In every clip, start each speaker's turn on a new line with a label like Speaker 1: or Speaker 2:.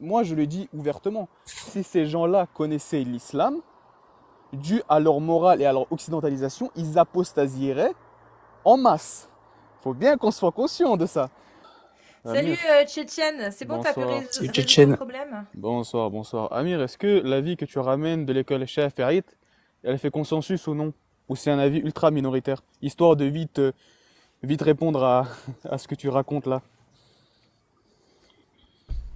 Speaker 1: moi, je le dis ouvertement, si ces gens-là connaissaient l'islam, dû à leur morale et à leur occidentalisation, ils apostasieraient en masse. Faut bien qu'on soit conscient de ça. Salut euh,
Speaker 2: c'est bon, t'as pu résoudre le problème
Speaker 1: Bonsoir, bonsoir. Amir, est-ce que l'avis que tu ramènes de l'école chef Ferit, elle fait consensus ou non Ou c'est un avis ultra minoritaire Histoire de vite, euh, vite répondre à ce que tu racontes là.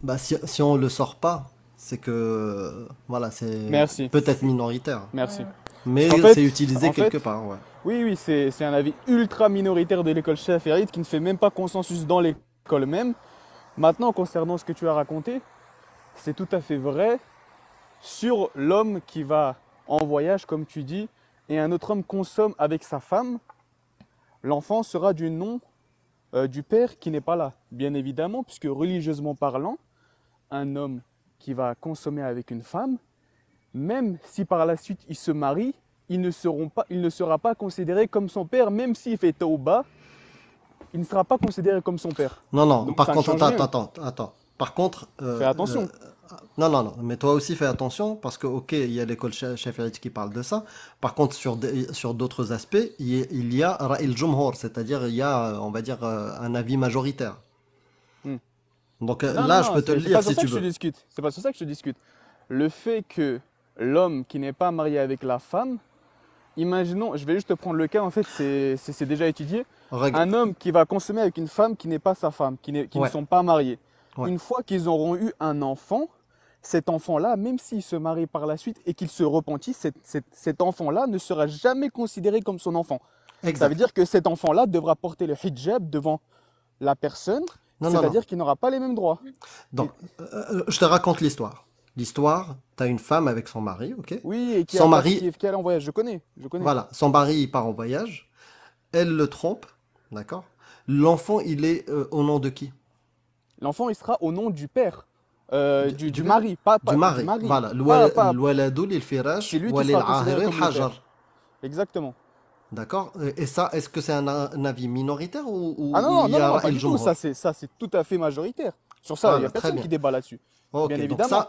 Speaker 3: Bah, si, si on le sort pas, c'est que voilà, c'est peut-être minoritaire. Merci. Mais c'est utilisé quelque part.
Speaker 1: Oui, oui, c'est un avis ultra minoritaire de l'école Chef qui ne fait même pas consensus dans l'école même. Maintenant, concernant ce que tu as raconté, c'est tout à fait vrai sur l'homme qui va en voyage, comme tu dis, et un autre homme consomme avec sa femme, l'enfant sera du nom euh, du père qui n'est pas là, bien évidemment, puisque religieusement parlant, un homme qui va consommer avec une femme, même si par la suite il se marie, ils ne seront pas, il ne sera pas considéré comme son père, même s'il fait Taouba, il ne sera pas considéré comme son père. Non, non, par contre, attends, attends,
Speaker 3: attends. Par contre. Euh, fais euh, attention. non, non, non, mais toi aussi fais attention parce que, ok, il y a l'école Shafi'ite qui parle de ça. Par contre, sur, sur d'autres aspects, il y a Ra'il Jumhur, c'est-à-dire il y a, on va dire, euh, un avis majoritaire. Donc euh, là, je peux te le dire si tu veux.
Speaker 1: C'est pas sur ça que je discute. Le fait que l'homme qui n'est pas marié avec la femme, imaginons, je vais juste te prendre le cas, en fait, c'est déjà étudié. Un homme qui va consommer avec une femme qui n'est pas sa femme, qui, qui ne sont pas mariés. Une fois qu'ils auront eu un enfant, cet enfant-là, même s'il se marie par la suite et qu'il se repentit, cet, enfant-là ne sera jamais considéré comme son enfant. Ça veut dire que cet enfant-là devra porter le hijab devant la personne c'est-à-dire qu'il n'aura pas les mêmes droits.
Speaker 3: Donc, euh, euh, je te raconte l'histoire. L'histoire, tu as une femme avec son mari, ok Oui, et qui, son mari... en voyage, je connais, je Voilà, son mari, il part en voyage, elle le trompe, d'accord L'enfant, il est euh, au nom de qui L'enfant, il sera au nom du père. Euh, du, du, du, mari, pas, pas du mari. mari. Voilà, il firash, Exactement. D'accord. Et ça, est-ce que c'est un, avis minoritaire ou, ou Ah non, il y a du tout. Ça,
Speaker 1: c'est, ça, c'est tout à fait majoritaire. Sur ça, ah, il y a personne qui débat là-dessus.
Speaker 3: bien évidemment, ça,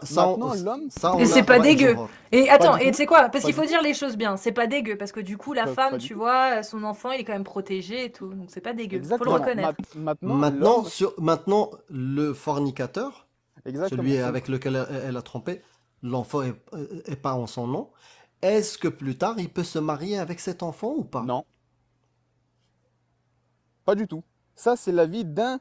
Speaker 3: ça, Et c'est pas dégueu. Et attends, et tu sais quoi Parce qu'il faut
Speaker 2: dire les choses bien. C'est pas dégueu, parce que du coup, la femme, tu vois, son enfant, il est quand même protégé et tout. Donc c'est pas dégueu. Il Faut le reconnaître.
Speaker 3: maintenant, maintenant, sur, maintenant, le fornicateur, celui avec lequel elle, a trompé, l'enfant est, pas en son nom. Est-ce que plus tard, il peut se marier avec cet enfant ou pas Non. Pas
Speaker 1: du tout. Ça, c'est l'avis d'un,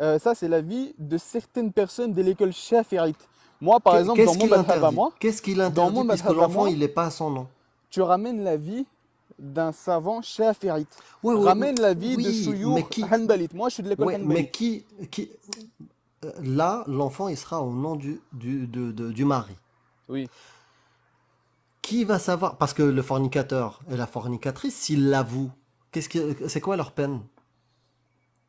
Speaker 1: euh, ça, c'est de certaines personnes de l'école Shafirite. Moi, par exemple, dans mon madhab à moi,
Speaker 3: qu'est-ce qu'il interdit dans mon parce que l'enfant, il n'est pas à son nom
Speaker 1: Tu ramènes la vie d'un savant chef Oui, oui. ramène ramènes l'avis de Shuyur
Speaker 3: qui... Moi, je suis de l'école Hanbalit. Mais qui, euh, Là, l'enfant, il sera au nom du, du, du mari. Oui qui va savoir Parce que le fornicateur et la fornicatrice, s'ils l'avouent, que c'est quoi leur peine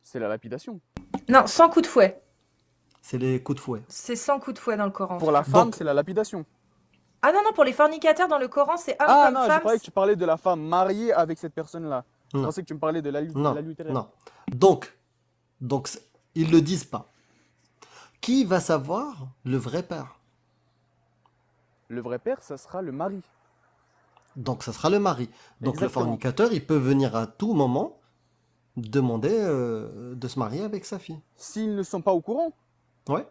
Speaker 2: C'est
Speaker 1: la lapidation.
Speaker 3: Non, sans coup de fouet. C'est les coups de fouet.
Speaker 2: C'est sans coup de fouet dans le Coran. Pour la femme, c'est
Speaker 1: la lapidation.
Speaker 2: Ah non, non, pour les fornicateurs dans le Coran, c'est homme ah, femme. Ah non, je croyais que tu
Speaker 1: parlais de la femme mariée avec cette personne-là. Je pensais que tu me parlais de la lutte. Non, non.
Speaker 3: Donc, donc, ils le disent pas. Qui va savoir le vrai père le vrai père, ça sera le mari. Donc ça sera le mari. Donc le fornicateur, il peut venir à tout moment demander euh, de se marier avec sa fille. S'ils ne sont pas au courant. Ouais.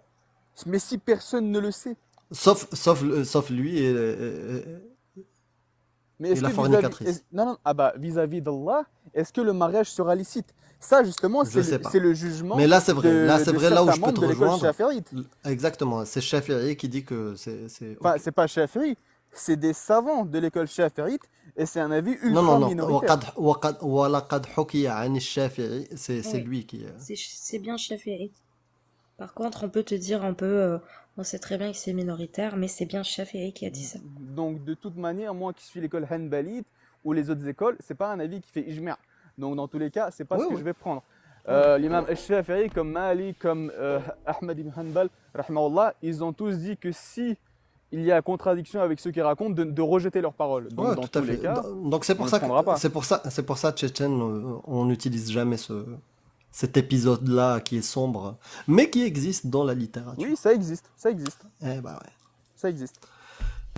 Speaker 3: Mais si personne ne le sait. Sauf, sauf, euh, sauf lui et
Speaker 1: mais est-ce que vis-à-vis non, non, ah bah, vis d'Allah, est-ce que le mariage sera licite Ça, justement, c'est le, jugement. Mais là, c'est vrai. là, c'est vrai. Là où je peux te rejoindre.
Speaker 3: Exactement. C'est Shafi'i qui dit que c'est. c'est
Speaker 1: pas Shafi'i. C'est des savants de l'école Shafi'ite
Speaker 3: et c'est un avis ultra non, non, non. C'est lui qui. Euh,
Speaker 2: c'est bien Shafi'i. Par contre, on peut te dire, un peu... Euh, on sait très bien que c'est minoritaire, mais c'est bien Shafi'i qui a dit ça.
Speaker 1: Donc de toute manière, moi qui suis l'école Hanbalite ou les autres écoles, c'est pas un avis qui fait ijma. Donc dans tous les cas, c'est pas ce que je vais prendre. Euh, L'imam Shafi'i, comme Mali, comme euh, Ahmad ibn Hanbal, ils ont tous dit que si il y a contradiction avec ceux qui racontent de, rejeter leurs paroles. Donc, dans tous les cas, donc c'est pour, ça c'est
Speaker 3: pour ça, c'est pour ça, Tchétchène, euh, on n'utilise jamais ce, cet épisode-là qui est sombre, mais qui existe dans la littérature. Oui, ça existe, ça existe. Eh ben ouais. Ça existe.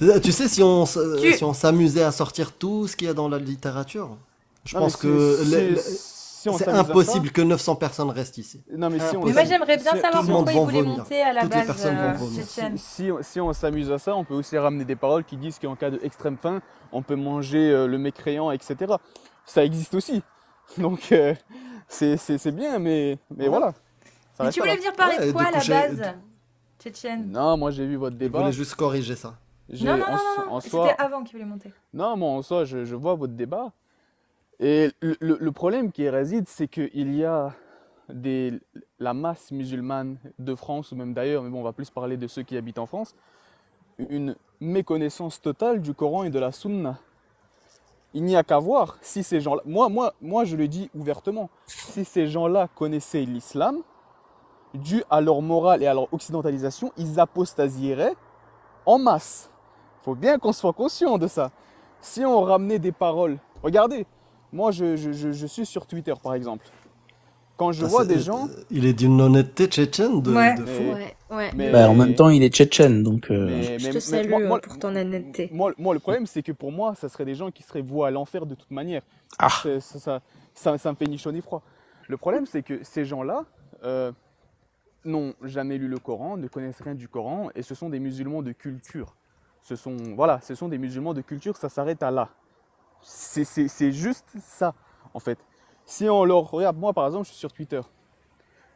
Speaker 3: Euh, tu sais, si on euh, on s'amusait à sortir tout ce qu'il y a dans la littérature, je pense que c'est impossible que 900 personnes restent ici. Non, mais, si on j'aimerais bien si... savoir pourquoi ils voulaient monter à la base euh,
Speaker 2: scène.
Speaker 1: Si, on s'amuse à ça, on peut aussi ramener des paroles qui disent qu'en cas d'extrême faim, on peut manger le mécréant, etc. Ça existe aussi. Donc, c'est bien, mais, mais ah voilà. mais tu voulais venir parler de quoi à la base, Tchétchène Non, moi j'ai vu votre débat. Je voulais juste corriger ça. Non, non, non, c'était
Speaker 2: avant qu'il voulait monter.
Speaker 1: Non, moi en soi, je, vois votre débat. Et le, problème qui réside, c'est qu'il y a des, la masse musulmane de France, ou même d'ailleurs, mais bon, on va plus parler de ceux qui habitent en France, une méconnaissance totale du Coran et de la Sunna il n'y a qu'à voir si ces gens-là, moi, moi, je le dis ouvertement, si ces gens-là connaissaient l'islam, dû à leur morale et à leur occidentalisation, ils apostasieraient en masse. faut bien qu'on soit conscient de ça. Si on ramenait des paroles, regardez, moi je suis sur Twitter par exemple, quand je vois des gens.
Speaker 3: Il est d'une honnêteté tchétchène de, fou. Ouais, ouais. Bah, en même temps, il est tchétchène, donc. Euh, mais, je te salue
Speaker 1: moi, euh, pour ton honnêteté. Moi, moi le problème, c'est que pour moi, ça serait des gens qui seraient voués à l'enfer de toute manière. Ah. Ça, ça, ça, me fait ni chaud ni froid. Le problème, c'est que ces gens-là euh, n'ont jamais lu le Coran, ne connaissent rien du Coran, et ce sont des musulmans de culture. Ce sont, voilà, ce sont des musulmans de culture, ça s'arrête à là. C'est juste ça, en fait. Si on leur regarde, moi par exemple, je suis sur Twitter.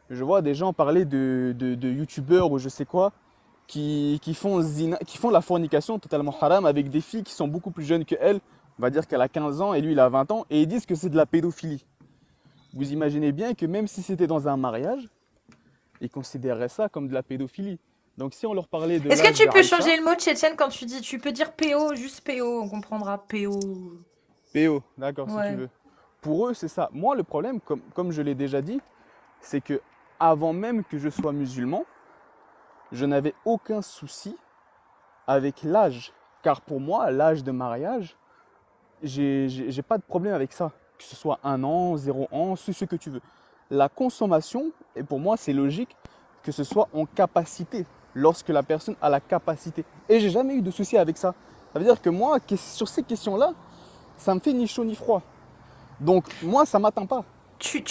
Speaker 1: Je vois des gens parler de, de, youtubeurs ou je sais quoi qui, qui, font qui font la fornication totalement haram avec des filles qui sont beaucoup plus jeunes que elle. On va dire qu'elle a 15 ans et lui il a 20 ans et ils disent que c'est de la pédophilie. Vous imaginez bien que même si c'était dans un mariage, ils considéreraient ça comme de la pédophilie. Donc si on leur parlait de... Est-ce que tu peux changer
Speaker 2: le mot chétienne quand tu dis... Tu peux dire PO, juste PO, on comprendra PO.
Speaker 1: PO, d'accord, si tu veux. Pour eux, c'est ça. Moi, le problème, comme, comme je l'ai déjà dit, c'est que avant même que je sois musulman, je n'avais aucun souci avec l'âge. Car pour moi, l'âge de mariage, j'ai pas de problème avec ça. Que ce soit un an, zéro an, ce que tu veux. La consommation, et pour moi, c'est logique que ce soit en capacité, lorsque la personne a la capacité. Et j'ai jamais eu de souci avec ça. Ça veut dire que moi, sur ces questions-là,
Speaker 2: ça me fait ni chaud ni froid. Donc moi, ça m'atteint pas. Tu,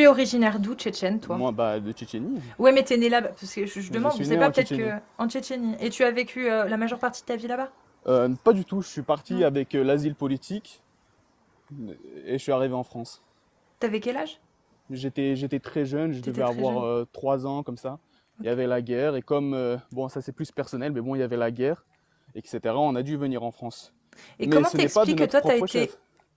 Speaker 2: es, originaire d'où, Tchétchène, toi Moi, bah, de Tchétchénie. Ouais, mais es né là, parce que je, demande, je sais pas, peut-être que. En Tchétchénie. Et tu as vécu euh, la majeure partie de ta vie là-bas
Speaker 1: euh, Pas du tout. Je suis parti hmm. avec euh, l'asile politique et je suis arrivé en France. T'avais quel âge J'étais très jeune, je devais avoir 3 ans, comme ça. Il y avait la guerre, et comme, bon, ça c'est plus personnel, mais bon, il y avait la guerre, etc., on a dû venir en France. Et mais comment t'expliques que toi, t'as été.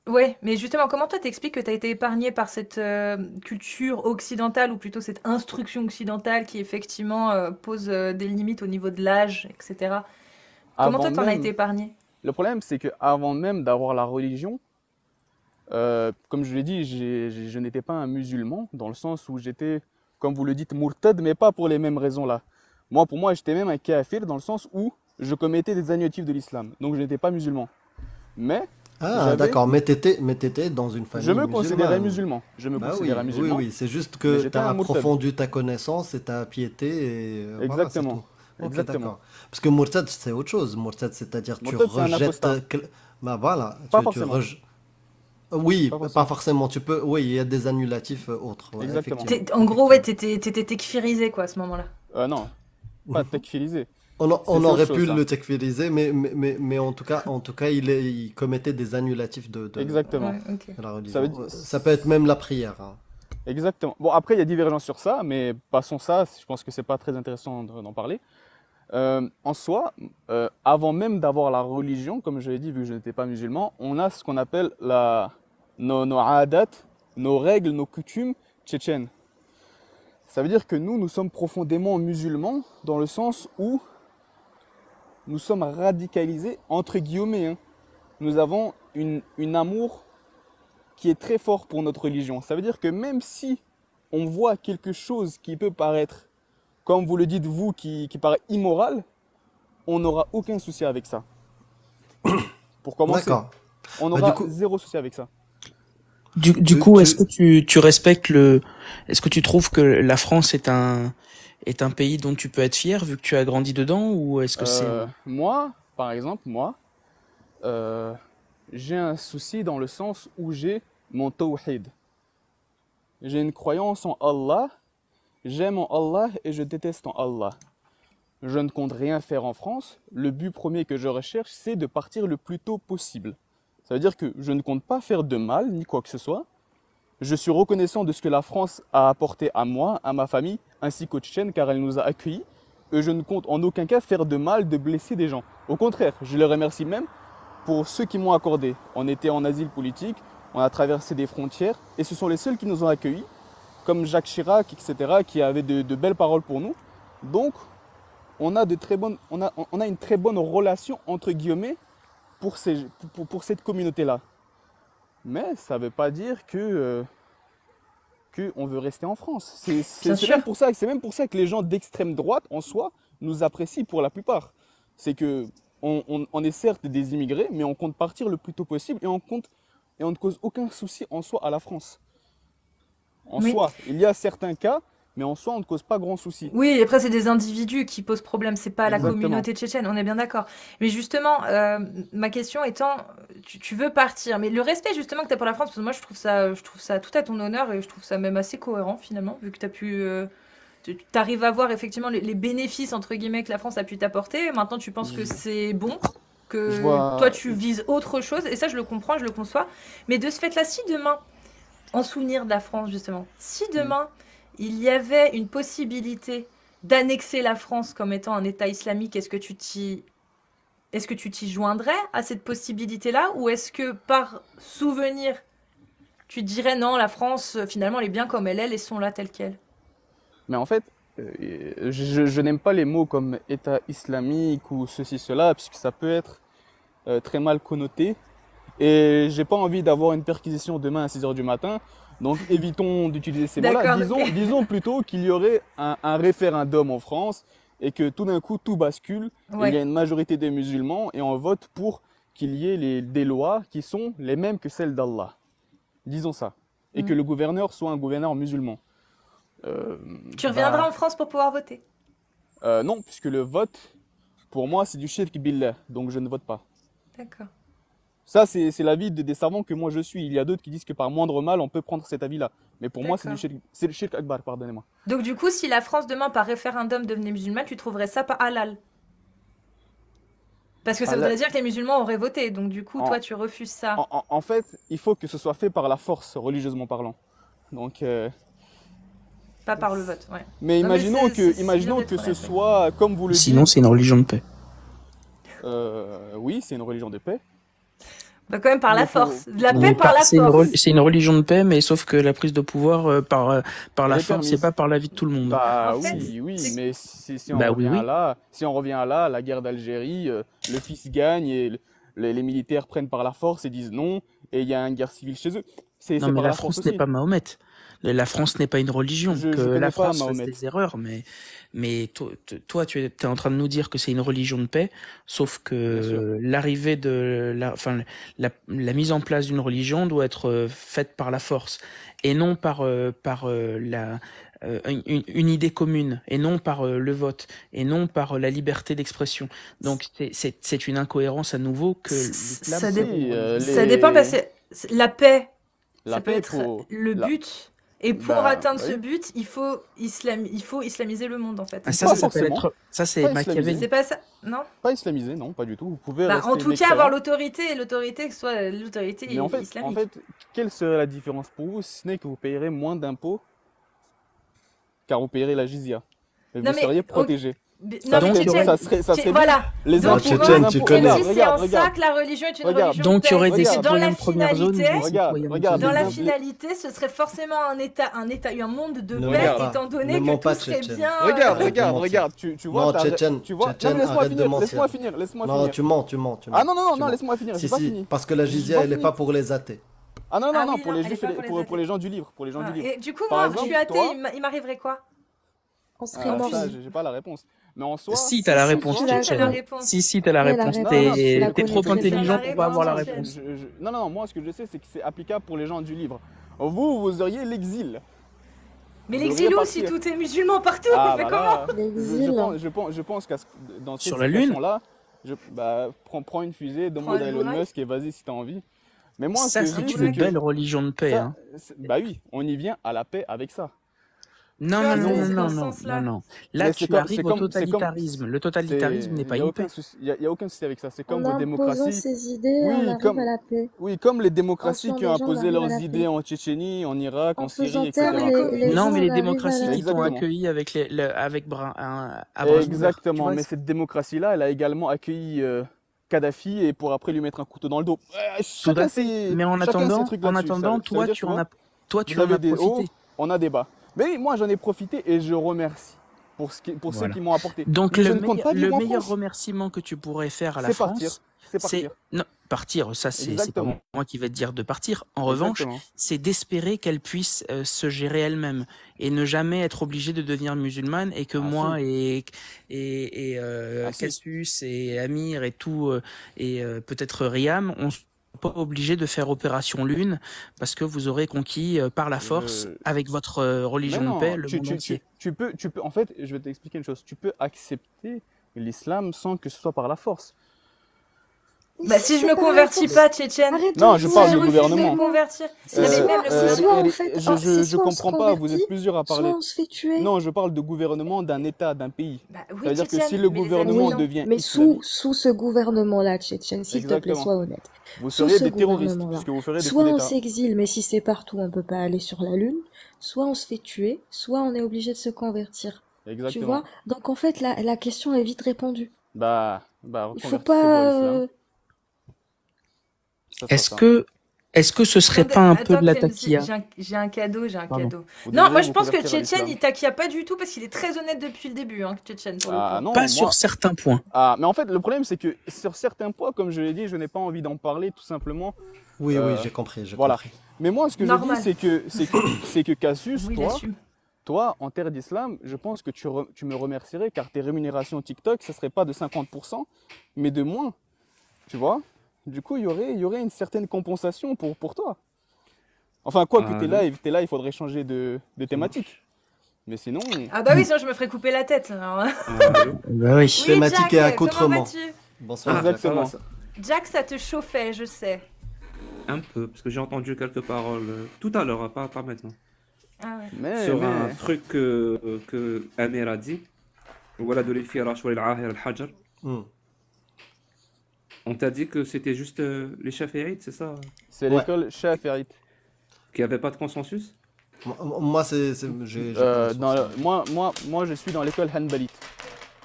Speaker 2: Ouais, mais justement, comment toi t'expliques que tu as été épargné par cette, euh, culture occidentale ou plutôt cette instruction occidentale qui effectivement, euh, pose, euh, des limites au niveau de l'âge etc.
Speaker 1: Comment toi, tu en as été épargné? le problème, c'est qu'avant même d'avoir la religion, comme je l'ai dit, je n'étais pas un musulman dans le sens où j'étais, comme vous le dites, murtad, mais pas pour les mêmes raisons-là. Moi, pour moi, j'étais même un kafir dans le sens où je commettais des agnotifs de l'islam, donc je n'étais pas musulman. Mais ah, d'accord,
Speaker 3: mais t'étais, dans une famille. Je me considère considérais musulman. Je me bah considérais oui, musulman. Oui, oui, c'est juste que t'as approfondi ta connaissance et ta piété. Et... Exactement. Exactement. Parce que Mourad c'est autre chose. Mourad c'est-à-dire tu rejettes. Bah voilà. Pas tu, forcément. Oui, pas forcément. Tu peux. Oui, il y a des annulatifs euh, autres. Exactement.
Speaker 2: En gros, ouais, t'étais tekfirisé quoi à ce moment-là.
Speaker 3: Euh, non, pas tekfirisé. On, aurait pu le tekfiriser, mais, mais, mais, en, tout cas, en tout cas, il, commettait des annulatifs de, Exactement. la religion. Ça, ça, peut être même la prière. Hein.
Speaker 1: Exactement. Bon, après, il y a divergence sur ça, mais passons ça. Je pense que c'est pas très intéressant d'en parler. Euh, en soi, euh, avant même d'avoir la religion, comme je l'ai dit, vu que je n'étais pas musulman, on a ce qu'on appelle la, nos, nos adat, nos règles, nos coutumes tchétchènes. Ça veut dire que nous, nous sommes profondément musulmans dans le sens où nous sommes radicalisés, entre guillemets. Hein. Nous avons une, amour qui est très fort pour notre religion. Ça veut dire que même si on voit quelque chose qui peut paraître, comme vous le dites vous, qui, paraît immoral, on n'aura aucun souci avec ça. Pour commencer, on bah, aura zéro souci avec ça.
Speaker 4: Du, coup, est-ce que tu, tu respectes le... Est-ce que tu trouves que la France est un est un pays dont tu peux être fier vu que tu as grandi dedans ou est-ce que c'est euh,
Speaker 1: moi par exemple moi euh, j'ai un souci dans le sens où j'ai mon tawhid j'ai une croyance en Allah j'aime en Allah et je déteste en Allah je ne compte rien faire en France. Le but premier que je recherche, c'est de partir le plus tôt possible. Ça veut dire que je ne compte pas faire de mal, ni quoi que ce soit. Je suis reconnaissant de ce que la France a apporté à moi, à ma famille, ainsi qu'aux Tchétchène, car elle nous a accueillis. Et je ne compte en aucun cas faire de mal, de blesser des gens. Au contraire, je les remercie même pour ceux qui m'ont accordé. On était en asile politique, on a traversé des frontières, et ce sont les seuls qui nous ont accueillis, comme Jacques Chirac, etc., qui avaient de, belles paroles pour nous. Donc, on a, une très bonne relation, entre guillemets, pour cette communauté-là mais ça ne veut pas dire que euh, qu'on veut rester en France. C'est même pour ça, c'est même pour ça que les gens d'extrême droite en soi nous apprécient pour la plupart. C'est que on, est certes des immigrés, mais on compte partir le plus tôt possible et on compte et on ne cause aucun souci en soi à la France. En soi, il y a certains cas mais en soi, on ne cause pas grand souci. Oui, et après, c'est des
Speaker 2: individus qui posent problème, c'est pas la communauté tchétchène, on est bien d'accord. Mais justement, euh, ma question étant, tu, veux partir, mais le respect justement que tu as pour la France, parce que moi, je trouve, ça, je trouve ça tout à ton honneur et je trouve ça même assez cohérent finalement, vu que euh, tu as pu. tu arrives à voir effectivement les, bénéfices entre guillemets que la France a pu t'apporter. Maintenant, tu penses que c'est bon que toi tu vises autre chose et ça je le comprends, je le conçois. Mais de ce fait-là, si demain, en souvenir de la France justement, si hmm. demain il y avait une possibilité d'annexer la France comme étant un État islamique, est-ce que tu t'y ce que tu t'y joindrais à cette possibilité-là ou est-ce que par souvenir tu dirais non, la France finalement elle est bien comme elle est, sont là telles qu'elle
Speaker 1: Mais en fait, euh, je, n'aime pas les mots comme État islamique ou ceci cela puisque ça peut être euh, très mal connoté et j'ai pas envie d'avoir une perquisition demain à 6h du matin donc évitons d'utiliser ces mots-là. Disons, plutôt qu'il y aurait un, référendum en France et que tout d'un coup tout bascule. il y a une majorité des musulmans et on vote pour qu'il y ait des lois qui sont les mêmes que celles d'Allah. Disons ça. Et que mm. le gouverneur soit un gouverneur musulman. Euh, tu reviendras bah, en
Speaker 2: France pour pouvoir voter
Speaker 1: euh, Non, puisque le vote, pour moi, c'est du shirk billah, donc je ne vote pas. D'accord. Ça, c'est l'avis des, des savants que moi je suis. Il y a d'autres qui disent que par moindre mal, on peut prendre cet avis-là. Mais pour moi, c'est le shirk akbar, pardonnez-moi.
Speaker 2: Donc du coup, si la France demain, par référendum, devenait musulmane, tu trouverais ça pas halal Parce que ça voudrait dire que les musulmans auraient voté. Donc du coup, toi, tu
Speaker 1: refuses ça. En, fait, il faut que ce soit fait par la force, religieusement parlant. Donc... Euh,
Speaker 2: pas par le vote, ouais. Mais imaginons que, imaginons que ce soit
Speaker 1: comme vous le dites... Sinon, c'est une religion de paix. Euh, oui, c'est une religion de paix.
Speaker 2: Bah quand même par la force, de la paix par, la force. c'est
Speaker 4: une religion de paix, mais sauf que la prise de pouvoir euh, par euh, par la force, c'est pas par la vie de tout le monde. Bah oui,
Speaker 2: oui, mais
Speaker 1: bah, si, on revient à là, si on revient là, la guerre d'Algérie, euh, le fils gagne et le, les, militaires prennent par la force et disent non, et il y a une guerre civile chez eux. C'est, non, mais la, France, n'est pas
Speaker 4: Mahomet. La France n'est pas une religion. que la France fait des
Speaker 1: erreurs, mais mais toi, tu es, en train
Speaker 4: de nous dire que c'est une religion de paix, sauf que l'arrivée de la, enfin la, mise en place d'une religion doit être euh, faite par la force et non par euh, par euh, la euh, une, idée commune et non par euh, le vote et non par euh, la liberté d'expression. Donc c'est une incohérence à nouveau que ça, ça dépend parce que
Speaker 2: la paix, la ça peut être le but. Et pour atteindre ce but, il faut, il faut islamiser le monde, en fait. Ah, ça, c'est Machiavelli. C'est pas ça,
Speaker 1: non Pas islamiser, non, pas du tout. Vous pouvez bah, en tout cas, avoir
Speaker 2: l'autorité, l'autorité que soit l'autorité islamique. en fait,
Speaker 1: quelle serait la différence pour vous, si ce n'est que vous payerez moins d'impôts qu'à opérer la jizya. Et vous seriez protégé. Non, donc, donc,
Speaker 4: ça serait, ça serait voilà. les donc, impôts, tu connais. regarde si c'est en ça que la
Speaker 2: religion est une regarde. religion Donc, il y aurait des citoyens la première zone. Dans la finalité, ce serait forcément un état, un état, un monde de paix, étant donné que tout serait bien. Euh, regarde, regarde, regarde.
Speaker 3: Tu, tu vois, non, tu vois. Laisse-moi finir, laisse-moi finir, laisse-moi finir. Non, tu mens, tu mens, tu mens. Ah non, non, non,
Speaker 2: laisse-moi finir. Si, parce
Speaker 3: que la jizya, elle n'est pas pour les athées.
Speaker 1: Ah non, non, ah non, pour les pour, les gens du livre, pour les gens du ah, livre. Et du coup, moi,
Speaker 2: je suis athée, il m'arriverait quoi On ah, serait mort.
Speaker 1: J'ai pas la réponse. Mais en soi, si
Speaker 4: t'as la réponse, Si si t'as la réponse, t'es trop intelligent pour pas avoir la réponse.
Speaker 1: Non non, moi ce que je sais c'est que c'est applicable pour les gens du livre. Vous vous auriez l'exil.
Speaker 2: Mais l'exil où si tout est musulman partout, on fait bah comment L'exil.
Speaker 1: Je, pense, je pense, qu'à dans cette sur lune là, je, bah, prends, prends, une fusée, demande à Elon Musk et vas-y si t'as envie. Mais moi, ça, c'est une belle religion de paix. Hein. Bah oui, on y vient à la paix avec ça. Non, non, non, non, non, non, non, Là, tu comme, arrives au totalitarisme. le totalitarisme n'est pas une paix. Il n'y a, aucun souci avec ça. C'est comme en aux démocraties. Ces
Speaker 5: idées, oui, on comme, à la
Speaker 2: paix.
Speaker 1: oui, comme les démocraties qui ont imposé leurs idées en Tchétchénie, en Irak, en, Syrie, etc. non, mais les démocraties qui ont accueilli avec, les, Exactement. Mais cette démocratie-là, elle a également accueilli. Euh, Kadhafi et pour après lui mettre un couteau dans le dos. Euh, Mais en attendant, en attendant, toi, tu en as, toi, tu en as des Hauts, on a des bas. Mais moi, j'en ai profité et je remercie pour, ce qui, pour ceux qui m'ont apporté. Donc le, meilleur,
Speaker 4: remerciement
Speaker 1: que tu pourrais faire à la France, c'est partir
Speaker 4: partir. Ça, c'est pas moi qui vais te dire de partir. En revanche, c'est d'espérer qu'elle puisse euh, se gérer elle-même et ne jamais être obligée de devenir musulmane et que ah, moi et et, et euh, ah, et Amir et tout euh, et peut-être Riam, on pas obligé de faire opération lune parce que vous aurez conquis par la force avec votre
Speaker 1: religion de paix le monde entier. peux, tu peux. En fait, je vais t'expliquer une chose. Tu peux accepter l'islam sans que ce soit par la force.
Speaker 6: Bah, si je me convertis
Speaker 2: pas, Tchétchène. Non, je parle du gouvernement. convertir. Euh, je comprends pas, vous
Speaker 1: êtes plusieurs à parler. Non, je parle de gouvernement d'un État, d'un pays. C'est-à-dire bah que si le gouvernement devient. Mais sous
Speaker 2: ce gouvernement-là, Tchétchène, s'il te plaît, sois honnête. Vous seriez des terroristes, puisque vous Soit on s'exile, mais si c'est partout, on peut pas aller sur la Lune. Soit on se fait tuer, soit on est obligé de se convertir. Tu vois Donc en fait, la question est vite répondue.
Speaker 1: Bah, bah, Il faut
Speaker 2: pas
Speaker 4: est-ce que est-ce que ce serait pas un peu de la taquilla
Speaker 2: J'ai un, cadeau, j'ai un cadeau. non, moi je pense que Tchétchène, il taquilla pas du tout parce qu'il est très honnête depuis le début, hein, Tchétchène. Ah, non, pas sur certains
Speaker 1: points. Ah, mais en fait, le problème c'est que sur certains points, comme je l'ai dit, je n'ai pas envie d'en parler tout simplement.
Speaker 3: Oui, oui, euh, j'ai compris, voilà.
Speaker 1: Mais moi, ce que je dis, c'est que, c'est que, Cassius, toi, toi, en terre d'islam, je pense que tu, me remercierais car tes rémunérations TikTok, ce serait pas de 50%, mais de moins. Tu vois du coup, il y aurait, y aurait une certaine compensation pour, pour toi. Enfin, quoi que tu es là, là, il faudrait changer de, de thématique. Mais sinon. Ah bah oui, sinon
Speaker 2: je me ferais couper la tête. Ah, ah bah oui, oui thématique et accoutrement.
Speaker 5: Bonsoir. Ah, exactement.
Speaker 2: Jack, ça te chauffait, je sais.
Speaker 5: Un peu, parce que j'ai entendu quelques paroles euh, tout à l'heure, hein, pas, pas maintenant. Sur un truc que, Amir a dit. Voilà de on t'a dit que c'était juste euh, les les hérites c'est ça C'est l'école
Speaker 3: chef Chaférite. Qui avait pas de consensus Moi,
Speaker 1: moi, moi, je suis dans l'école Hanbalite.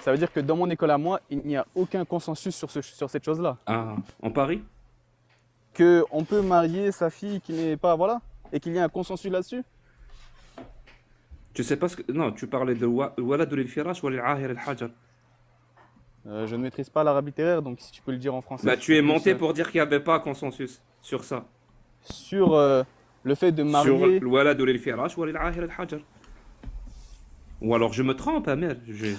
Speaker 1: Ça veut dire que dans mon école à moi, il n'y a aucun consensus sur, sur cette chose-là. Ah, en Paris Que on peut marier sa fille qui n'est pas. Voilà Et qu'il y a un consensus là-dessus
Speaker 5: Tu sais pas ce que. Non, tu parlais de voilà al-Hajar. Euh, je ne maîtrise pas l'arabe littéraire, donc si tu peux le dire en français. Bah, tu es monté euh, pour dire qu'il n'y avait pas consensus sur ça. Sur euh, le fait de marier. Sur ou alors je me trompe,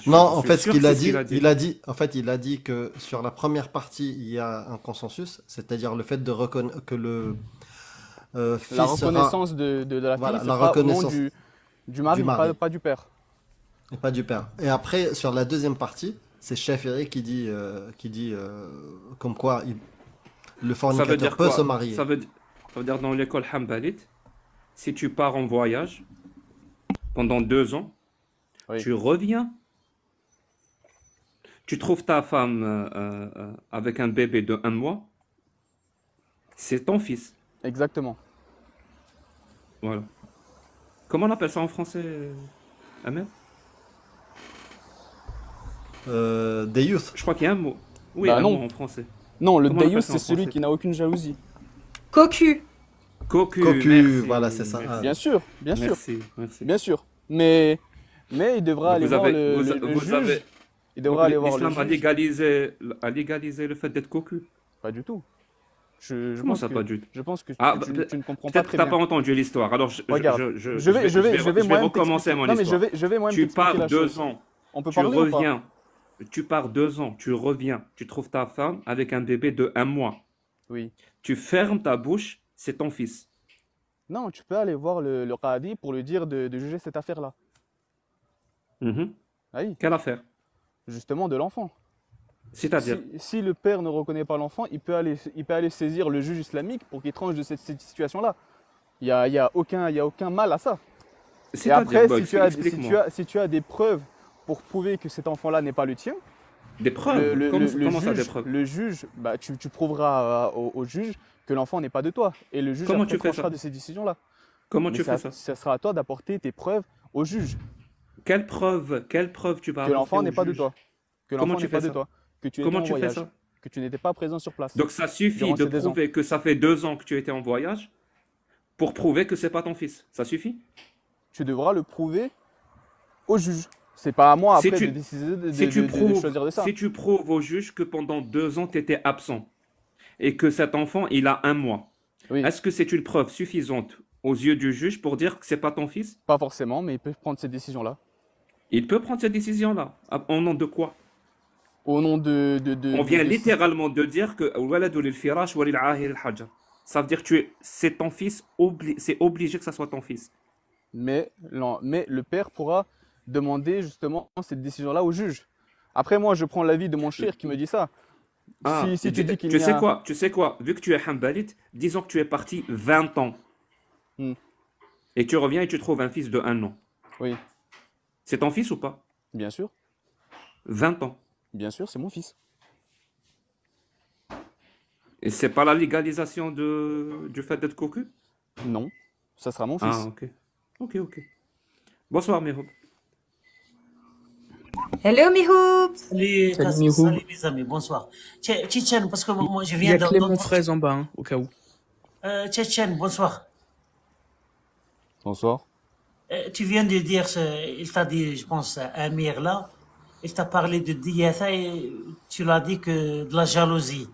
Speaker 3: non, en fait, ce qu'il a, dit, il a dit, en fait, il a dit que sur la première partie, il y a un consensus, c'est-à-dire le fait de reconnaître que le la reconnaissance de, la fille, la reconnaissance du, du mari, Pas, du père. pas du père. Et après, sur la deuxième partie, c'est Eric qui dit, euh, qui dit euh, comme quoi le fornicateur peut se marier. Ça veut,
Speaker 5: dire dans l'école Hanbalite, si tu pars en voyage pendant deux ans, tu reviens, tu trouves ta femme euh, avec un bébé de un mois, c'est ton fils. Exactement. Voilà. Comment on appelle ça en français,
Speaker 3: Ahmed euh, Deus. Je crois qu'il y a un mot. Oui, bah, un non. mot en français. Non, le Comment c'est celui qui
Speaker 1: n'a aucune jalousie. Cocu.
Speaker 5: Cocu, Cocu voilà, c'est ça. Ah. Bien sûr, bien sûr. Merci, merci.
Speaker 1: Bien sûr. Mais, mais il devra aller voir le, juge. Il devra aller voir le juge.
Speaker 5: L'islam a légalisé, le fait d'être cocu Pas du tout. Je, je Comment pense ça, pas du tout Je pense que, ah, tu, bah, tu, ne comprends pas très bien. T'as pas entendu l'histoire. Alors, je, Regarde, je, je, vais, je vais, je vais, recommencer mon histoire. Non, mais je vais, je vais moi Tu pars deux ans. On peut tu reviens tu pars deux ans, tu reviens, tu trouves ta femme avec un bébé de un mois. Oui. Tu fermes ta bouche, c'est ton fils.
Speaker 1: Non, tu peux aller voir le, le pour lui dire de, juger cette affaire-là. Mhm. Ah oui. Quelle affaire Justement, de l'enfant. C'est-à-dire si, le père ne reconnaît pas l'enfant, il, peut aller, il peut aller saisir le juge islamique pour qu'il tranche de cette, situation-là. Il n'y a, y a, aucun, y a aucun mal à ça. Et après, tu as, si tu as des preuves pour prouver que cet enfant-là n'est pas le tien. Des preuves le, Comment, juge, ça, Le juge, bah, tu, prouveras euh, au, juge que l'enfant n'est pas de toi. Et le juge comment tu feras de ces décisions-là. Comment tu fais ça Ça sera à toi d'apporter tes preuves
Speaker 5: au juge. Quelle preuve Quelle preuve tu parles Que l'enfant n'est pas de toi. Que l'enfant n'est pas de toi. Que tu comment tu
Speaker 1: que tu n'étais pas présent sur place. Donc ça suffit de prouver
Speaker 5: que ça fait deux ans que tu étais en voyage pour prouver que c'est pas ton fils. Ça suffit Tu devras le prouver au juge. C'est pas à moi après de décider de, de, choisir de ça. Si tu prouves au juge que pendant deux ans, tu étais absent et que cet enfant, il a un mois, est-ce que c'est une preuve suffisante aux yeux du juge pour dire que c'est pas ton fils Pas forcément, mais il peut prendre cette décision-là. Il peut prendre cette décision-là. Au nom de quoi
Speaker 1: Au nom de. On vient
Speaker 5: littéralement de dire que. Ça veut dire que c'est ton fils, c'est obligé que ça soit ton fils. Mais,
Speaker 1: mais le père pourra demander justement cette décision-là au juge. Après, moi, je prends
Speaker 5: l'avis de mon cher qui me dit ça. Ah, si, tu, dis qu'il tu sais quoi Tu sais quoi Vu que tu es Hambalit, disons que tu es parti 20 ans. Hmm. Et tu reviens et tu trouves un fils de un an. Oui. C'est ton fils ou pas Bien sûr. 20 ans. Bien sûr, c'est mon fils. Et c'est pas la légalisation de... du fait d'être cocu Non, ça sera mon fils. Ah, ok. Ok, ok.
Speaker 6: Bonsoir, Mirob. Hello Salut, salut, salut mes amis, bonsoir. tiens, parce que moi je viens... Il y a Clément Fraise en bas, hein, au cas où. Euh, tiens, bonsoir. Bonsoir. Euh, tu viens de dire, il t'a dit, je pense, Amir là, il t'a parlé de DSA et tu l'as dit que de la jalousie.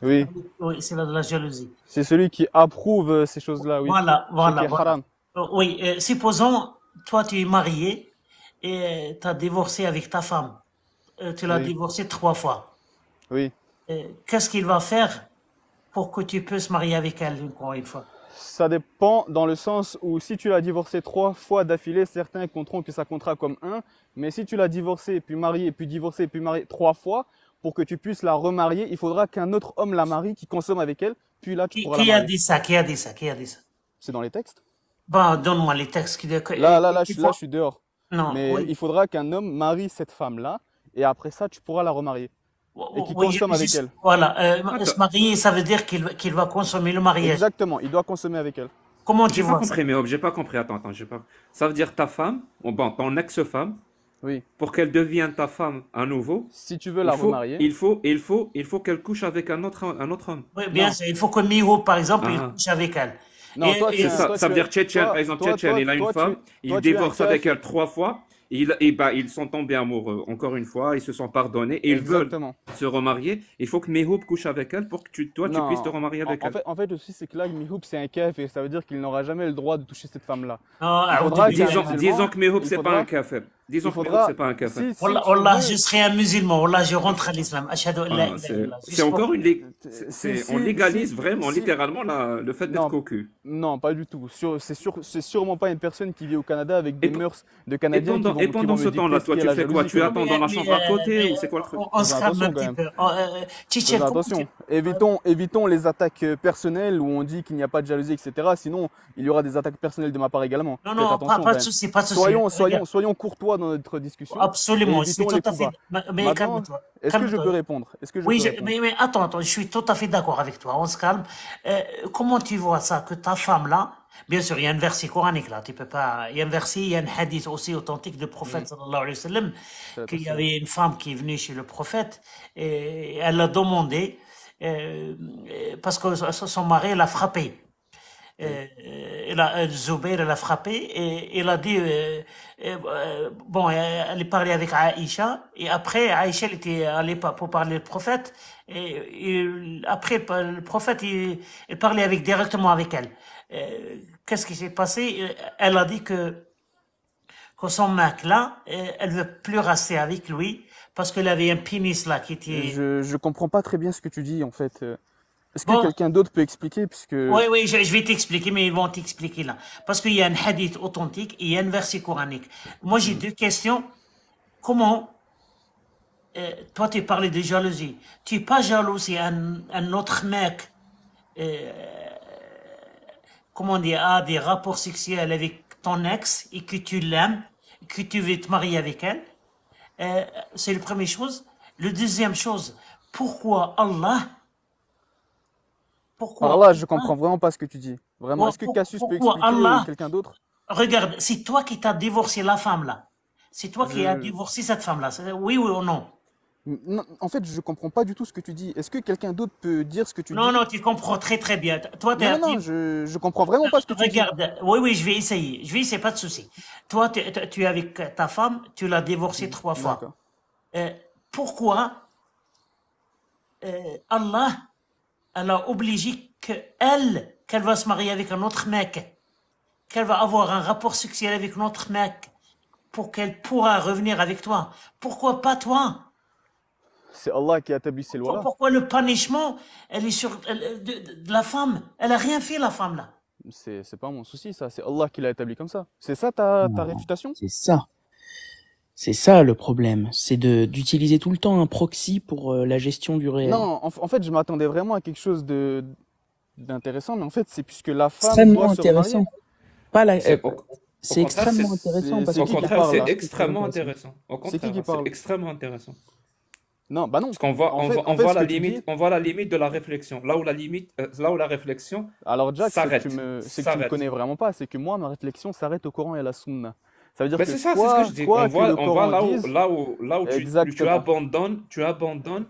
Speaker 6: Oui. Oui, c'est de la jalousie.
Speaker 1: C'est celui qui approuve ces choses-là, oui. Voilà, voilà.
Speaker 6: Euh, oui, euh, supposons, toi tu es marié, et euh, tu as divorcé avec ta femme. Euh, tu l'as divorcé trois fois. Oui. Euh, qu'est-ce qu'il va faire pour que tu puisses marier avec elle encore une fois
Speaker 1: Ça dépend dans le sens où si tu l'as divorcé trois fois d'affilée, certains compteront que ça comptera comme un. Mais si tu l'as divorcé, puis marié, puis divorcé, puis marié trois fois, pour que tu puisses la remarier, il faudra qu'un autre homme la marie qui consomme avec elle, puis là tu pourras la marier. Qui a dit ça Qui a dit ça C'est dans les
Speaker 6: textes Bah, donne-moi les textes. Qui...
Speaker 1: Là, là, là, là, je suis dehors mais il faudra qu'un homme marie cette femme-là, et après ça, tu pourras la remarier. Et qu'il consomme avec elle. Voilà,
Speaker 6: euh, se marier, ça veut dire qu'il
Speaker 5: va
Speaker 1: consommer le mariage. Exactement, il doit consommer avec elle.
Speaker 5: Comment tu vois pas compris, mais j'ai pas compris. Attends, attends, j'ai pas. Ça veut dire ta femme, bon, ton ex-femme. Oui. Pour qu'elle devienne ta femme à nouveau. Si tu veux la il faut, remarier. Il faut, il faut, il faut qu'elle couche avec un autre, un autre homme. Oui, bien, sûr,
Speaker 6: il faut que Miro, par exemple, il ah. couche avec elle ça, veut dire Tchétchène, par exemple, Tchétchène, il a une femme, il divorce avec elle
Speaker 5: trois fois, et eh bah, ben, ils sont tombés amoureux, encore une fois, ils se sont pardonnés, et ils veulent se remarier. Il faut que Mehoup couche avec elle pour que toi, tu puisses te remarier avec elle.
Speaker 1: En fait, aussi, c'est que là, Mehoup, c'est un et ça veut dire qu'il n'aura jamais le droit de toucher cette femme-là. Ah,
Speaker 5: ah, disons, que Mehoup, c'est pas un kef. Disons faudra... c'est pas un café. Si, si,
Speaker 6: je serai un musulman. là je rentre à l'islam. Ah, c'est
Speaker 5: encore une. on
Speaker 6: légalise vraiment, littéralement,
Speaker 5: la, le fait
Speaker 1: d'être cocu. Non, pas du tout. C'est sûr, c'est sûrement pas une personne qui vit au Canada avec des mœurs de Canadiens. Et pendant, vont, et ce temps-là, toi, tu fais quoi Tu attends dans la chambre à côté
Speaker 6: c'est quoi le truc On se calme un petit peu. Oh, euh, euh, attention.
Speaker 1: Évitons, évitons les attaques euh, personnelles où on dit qu'il n'y a pas de jalousie, etc. Sinon, il y aura des attaques personnelles de ma part également. Non, non, soyons, soyons courtois dans notre discussion. Absolument, je suis tout à fait. Mais Est-ce que je peux répondre Est-ce que je Oui,
Speaker 6: Mais, attends, attends, je suis tout à fait d'accord avec toi. On se calme. Euh, comment tu vois ça que ta femme là Bien sûr, il y a un verset coranique là, tu peux pas. Il y a un verset, il y a un hadith aussi authentique du prophète sallallahu alayhi wa sallam, qu'il y avait une femme qui est venue chez le prophète et elle l'a demandé euh, parce que son mari l'a frappée. Euh, elle a, euh, Zubair, elle a frappé et elle a dit, euh, bon, elle est parlée avec Aïcha et après, Aïcha, elle était allée pour parler au prophète et, après, le prophète, il, parlait avec, directement avec elle. Qu'est-ce qui s'est passé? Elle a dit que, que son mec là, elle veut plus rester avec lui parce qu'elle avait un pénis là qui était.
Speaker 1: Je, je comprends pas très bien ce que tu dis en fait. Est-ce que quelqu'un d'autre peut expliquer puisque... Oui, oui,
Speaker 6: je, vais t'expliquer, mais ils vont t'expliquer là. Parce qu'il y a un hadith authentique et il y a un verset coranique. Moi, j'ai deux questions. Comment... Euh, toi, tu parlais de jalousie. Tu n'es pas jaloux si un, un autre mec... Euh, comment dire, a des rapports sexuels avec ton ex et que tu l'aimes, que tu veux te marier avec elle. Euh, c'est la première chose. La deuxième chose, pourquoi Allah pourquoi là, je comprends
Speaker 1: vraiment pas ce que tu dis. Vraiment, est-ce que Cassius peut expliquer
Speaker 6: quelqu'un d'autre Regarde, c'est toi qui t'as divorcé la femme là. C'est toi qui as divorcé cette femme là. Oui, ou non en fait, je comprends pas du tout ce que tu dis. Est-ce que quelqu'un d'autre peut dire ce que tu dis Non, non, tu comprends très très bien. Toi, non, non, je,
Speaker 1: je comprends vraiment pas ce que tu dis. Regarde,
Speaker 6: oui, oui, je vais essayer. Je vais essayer, pas de souci. Toi, tu, es avec ta femme, tu l'as divorcée trois fois. Euh, pourquoi euh, Allah elle a obligé qu'elle, qu'elle va se marier avec un autre mec, qu'elle va avoir un rapport sexuel avec notre mec, pour qu'elle pourra revenir avec toi. Pourquoi pas toi
Speaker 1: C'est Allah qui a établi ces lois.
Speaker 6: Pourquoi le panichement, elle est sur de, la femme Elle a rien fait la femme là.
Speaker 1: C'est pas mon souci ça, c'est Allah qui l'a établi comme ça. C'est ça ta, ta réputation C'est
Speaker 4: ça. C'est ça le problème, c'est d'utiliser tout le temps un proxy pour euh, la gestion du réel. Non,
Speaker 1: en, fait, je m'attendais vraiment à quelque chose de d'intéressant, mais en fait, c'est puisque la femme extrêmement intéressant. Pas la. C'est
Speaker 4: extrêmement intéressant. c'est extrêmement intéressant.
Speaker 5: c'est extrêmement intéressant. Non, bah non. Parce qu'on voit, la limite, on voit la limite de la réflexion. Là où la limite, euh, là où la réflexion. Alors Jack, ce que tu me, que tu connais
Speaker 1: vraiment pas. C'est que moi, ma réflexion s'arrête au Coran et à la
Speaker 5: Sunna. Ça veut dire bah, c'est ça, c'est ce que je dis. on, voit, là, où, tu, abandonnes, tu abandonnes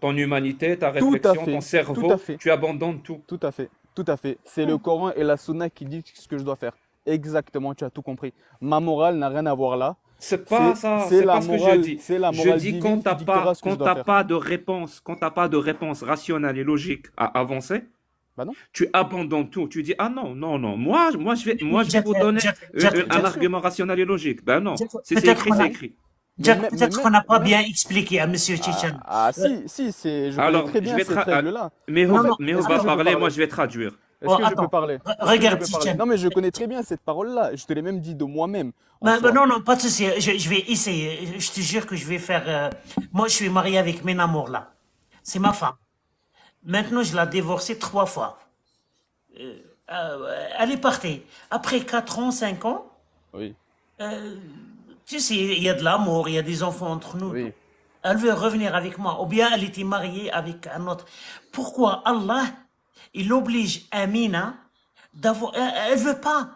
Speaker 5: Ton, humanité, ta réflexion, ton cerveau, à fait. tu abandonnes
Speaker 1: tout. Tout à fait, tout à fait. C'est le Coran et la Sunna qui disent ce que je dois faire. Exactement, tu as tout compris. Ma morale n'a rien à voir là.
Speaker 5: C'est pas ça, c'est pas ce que je dis. C'est la morale je dis quand tu pas, pas de réponse, quand t'as pas de réponse rationnelle et logique à avancer, bah non. Tu abandonnes tout. Tu dis ah non non non moi moi je vais moi je vais vous donner euh, euh, un argument rationnel et logique. Ben non c'est écrit c'est écrit.
Speaker 6: Peut-être qu'on n'a pas bien expliqué à Monsieur ah, Chichen. Ah, si
Speaker 5: si c'est je Alors, très bien cette là. Mais mais on va
Speaker 6: parler moi je vais
Speaker 5: traduire.
Speaker 1: Est-ce que oh, je peux parler Regarde Non mais je connais très bien cette parole là. Je te l'ai
Speaker 6: même dit de moi-même. Bah, bah, non non pas de souci. Je, vais essayer. Je te jure que je vais faire. Euh, moi je suis marié avec Ménamour, là. C'est ma femme. Maintenant, je l'ai divorcée trois fois. Euh, euh, elle est partie. Après 4 ans, 5 ans, euh, tu sais, il y a de l'amour, il y a des enfants entre nous. Elle veut revenir avec moi. Ou bien elle était mariée avec un autre. Pourquoi Allah, il oblige Amina d'avoir... Elle, ne veut pas.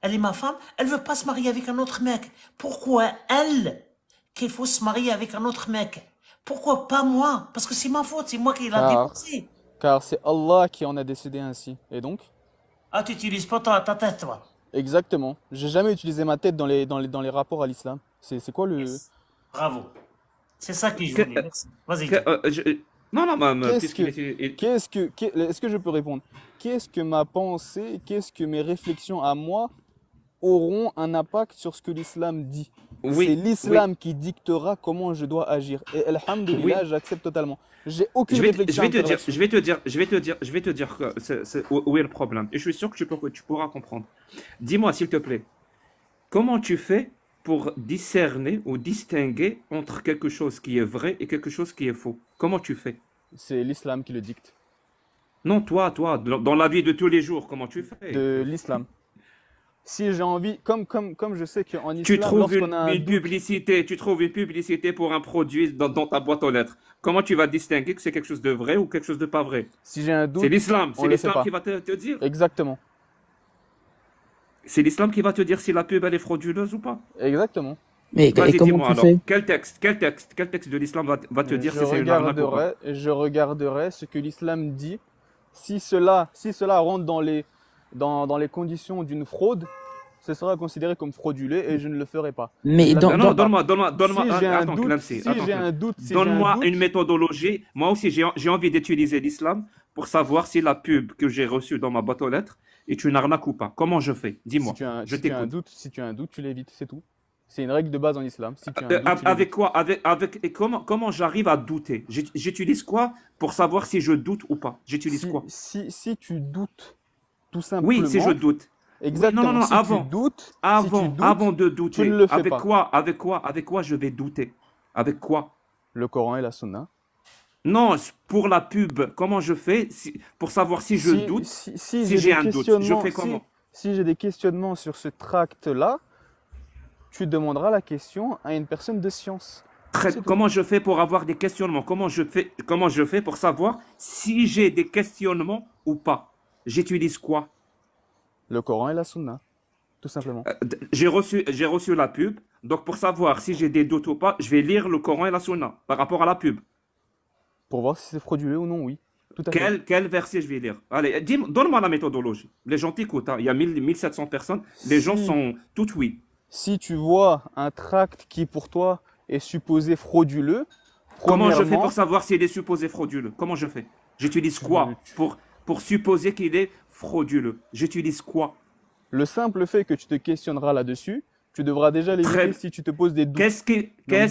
Speaker 6: Elle est ma femme. Elle veut pas se marier avec un autre mec. Pourquoi elle qu'il faut se marier avec un autre mec pourquoi pas moi Parce que c'est ma faute, c'est moi qui l'ai défoncé.
Speaker 1: Car c'est Allah qui en a décidé ainsi. Et donc
Speaker 6: Ah, tu n'utilises pas ta, tête, toi
Speaker 1: Exactement. J'ai jamais utilisé ma tête dans les, dans les, dans les rapports à l'islam. C'est quoi le...
Speaker 6: Bravo.
Speaker 5: C'est ça qui joue. Vas-y. Euh, non, non, ma Qu'est-ce
Speaker 1: que... Est-ce que je peux répondre Qu'est-ce que ma pensée, qu'est-ce que mes réflexions à moi auront un impact sur ce que l'islam dit c'est l'islam qui dictera comment je dois agir. Et alhamdoulilah, j'accepte totalement. J'ai aucune je vais, Je vais, te dire,
Speaker 5: je vais te dire, je vais te dire, je vais te dire où est le problème. Et je suis sûr que tu pourras comprendre. Dis-moi, s'il te plaît, comment tu fais pour discerner ou distinguer entre quelque chose qui est vrai et quelque chose qui est faux Comment tu fais C'est l'islam qui le dicte. Non, toi, toi, dans la vie de tous les jours, comment tu fais De l'islam si j'ai envie,
Speaker 1: comme, comme, comme je sais qu'en Islam, tu trouves une, a
Speaker 5: publicité, tu trouves une publicité pour un produit dans, ta boîte aux lettres. Comment tu vas distinguer que c'est quelque chose de vrai ou quelque chose de pas vrai Si j'ai un doute, c'est l'islam, c'est l'islam qui va te, dire. Exactement. C'est l'islam qui va te dire si la pub elle est frauduleuse ou pas. Exactement. Mais comment tu fais Quel texte, quel texte, quel texte de l'islam va, te dire si c'est une arnaque
Speaker 1: Je regarderai ce que l'islam dit. Si cela, si cela rentre dans les dans, dans les conditions d'une fraude, ce sera considéré comme fraudulé et je ne le ferai pas. Mais dans... non, donne-moi, donne-moi, donne-moi. Si j'ai ah, un, doute, si un doute, donne-moi
Speaker 5: une méthodologie. Moi aussi, j'ai envie d'utiliser l'islam pour savoir si la pub que j'ai reçue dans ma boîte aux lettres est une arnaque ou pas. Comment je fais Dis-moi. Si tu as, je un doute,
Speaker 1: si tu as un doute, tu l'évites, c'est tout. C'est une règle de base en islam. Euh, avec
Speaker 5: quoi Avec avec et comment comment j'arrive à douter J'utilise quoi pour savoir si je doute ou pas J'utilise quoi si,
Speaker 1: si tu doutes tout Oui, si je doute. Exactement. non, non, avant,
Speaker 5: de douter, avec quoi, avec quoi, avec quoi je vais douter Avec quoi Le Coran et la Sunna. Non, pour la pub, comment je fais pour savoir si je doute, si, j'ai un doute, je fais comment
Speaker 1: Si, j'ai des questionnements sur ce tract-là, tu demanderas la question à une personne de science.
Speaker 5: comment je fais pour avoir des questionnements Comment je fais Comment je fais pour savoir si j'ai des questionnements ou pas j'utilise quoi
Speaker 1: Le Coran et la Sunna, tout simplement. Euh,
Speaker 5: j'ai reçu, j'ai reçu la pub. Donc, pour savoir si j'ai des doutes ou pas, je vais lire le Coran et la Sunna par rapport à la pub.
Speaker 1: Pour voir si c'est frauduleux ou non, oui.
Speaker 5: quel, verset je vais lire Allez, donne-moi la méthodologie. Les gens t'écoutent. Hein. Il y a 1700 personnes. Les gens
Speaker 1: sont tout oui. Si tu vois un tract qui, pour toi, est supposé frauduleux,
Speaker 5: Comment je fais pour savoir s'il est supposé frauduleux Comment je fais J'utilise quoi pour pour supposer qu'il est frauduleux. J'utilise quoi Le simple fait que tu te questionneras là-dessus, tu devras déjà l'éviter si tu te poses des doutes. Qu'est-ce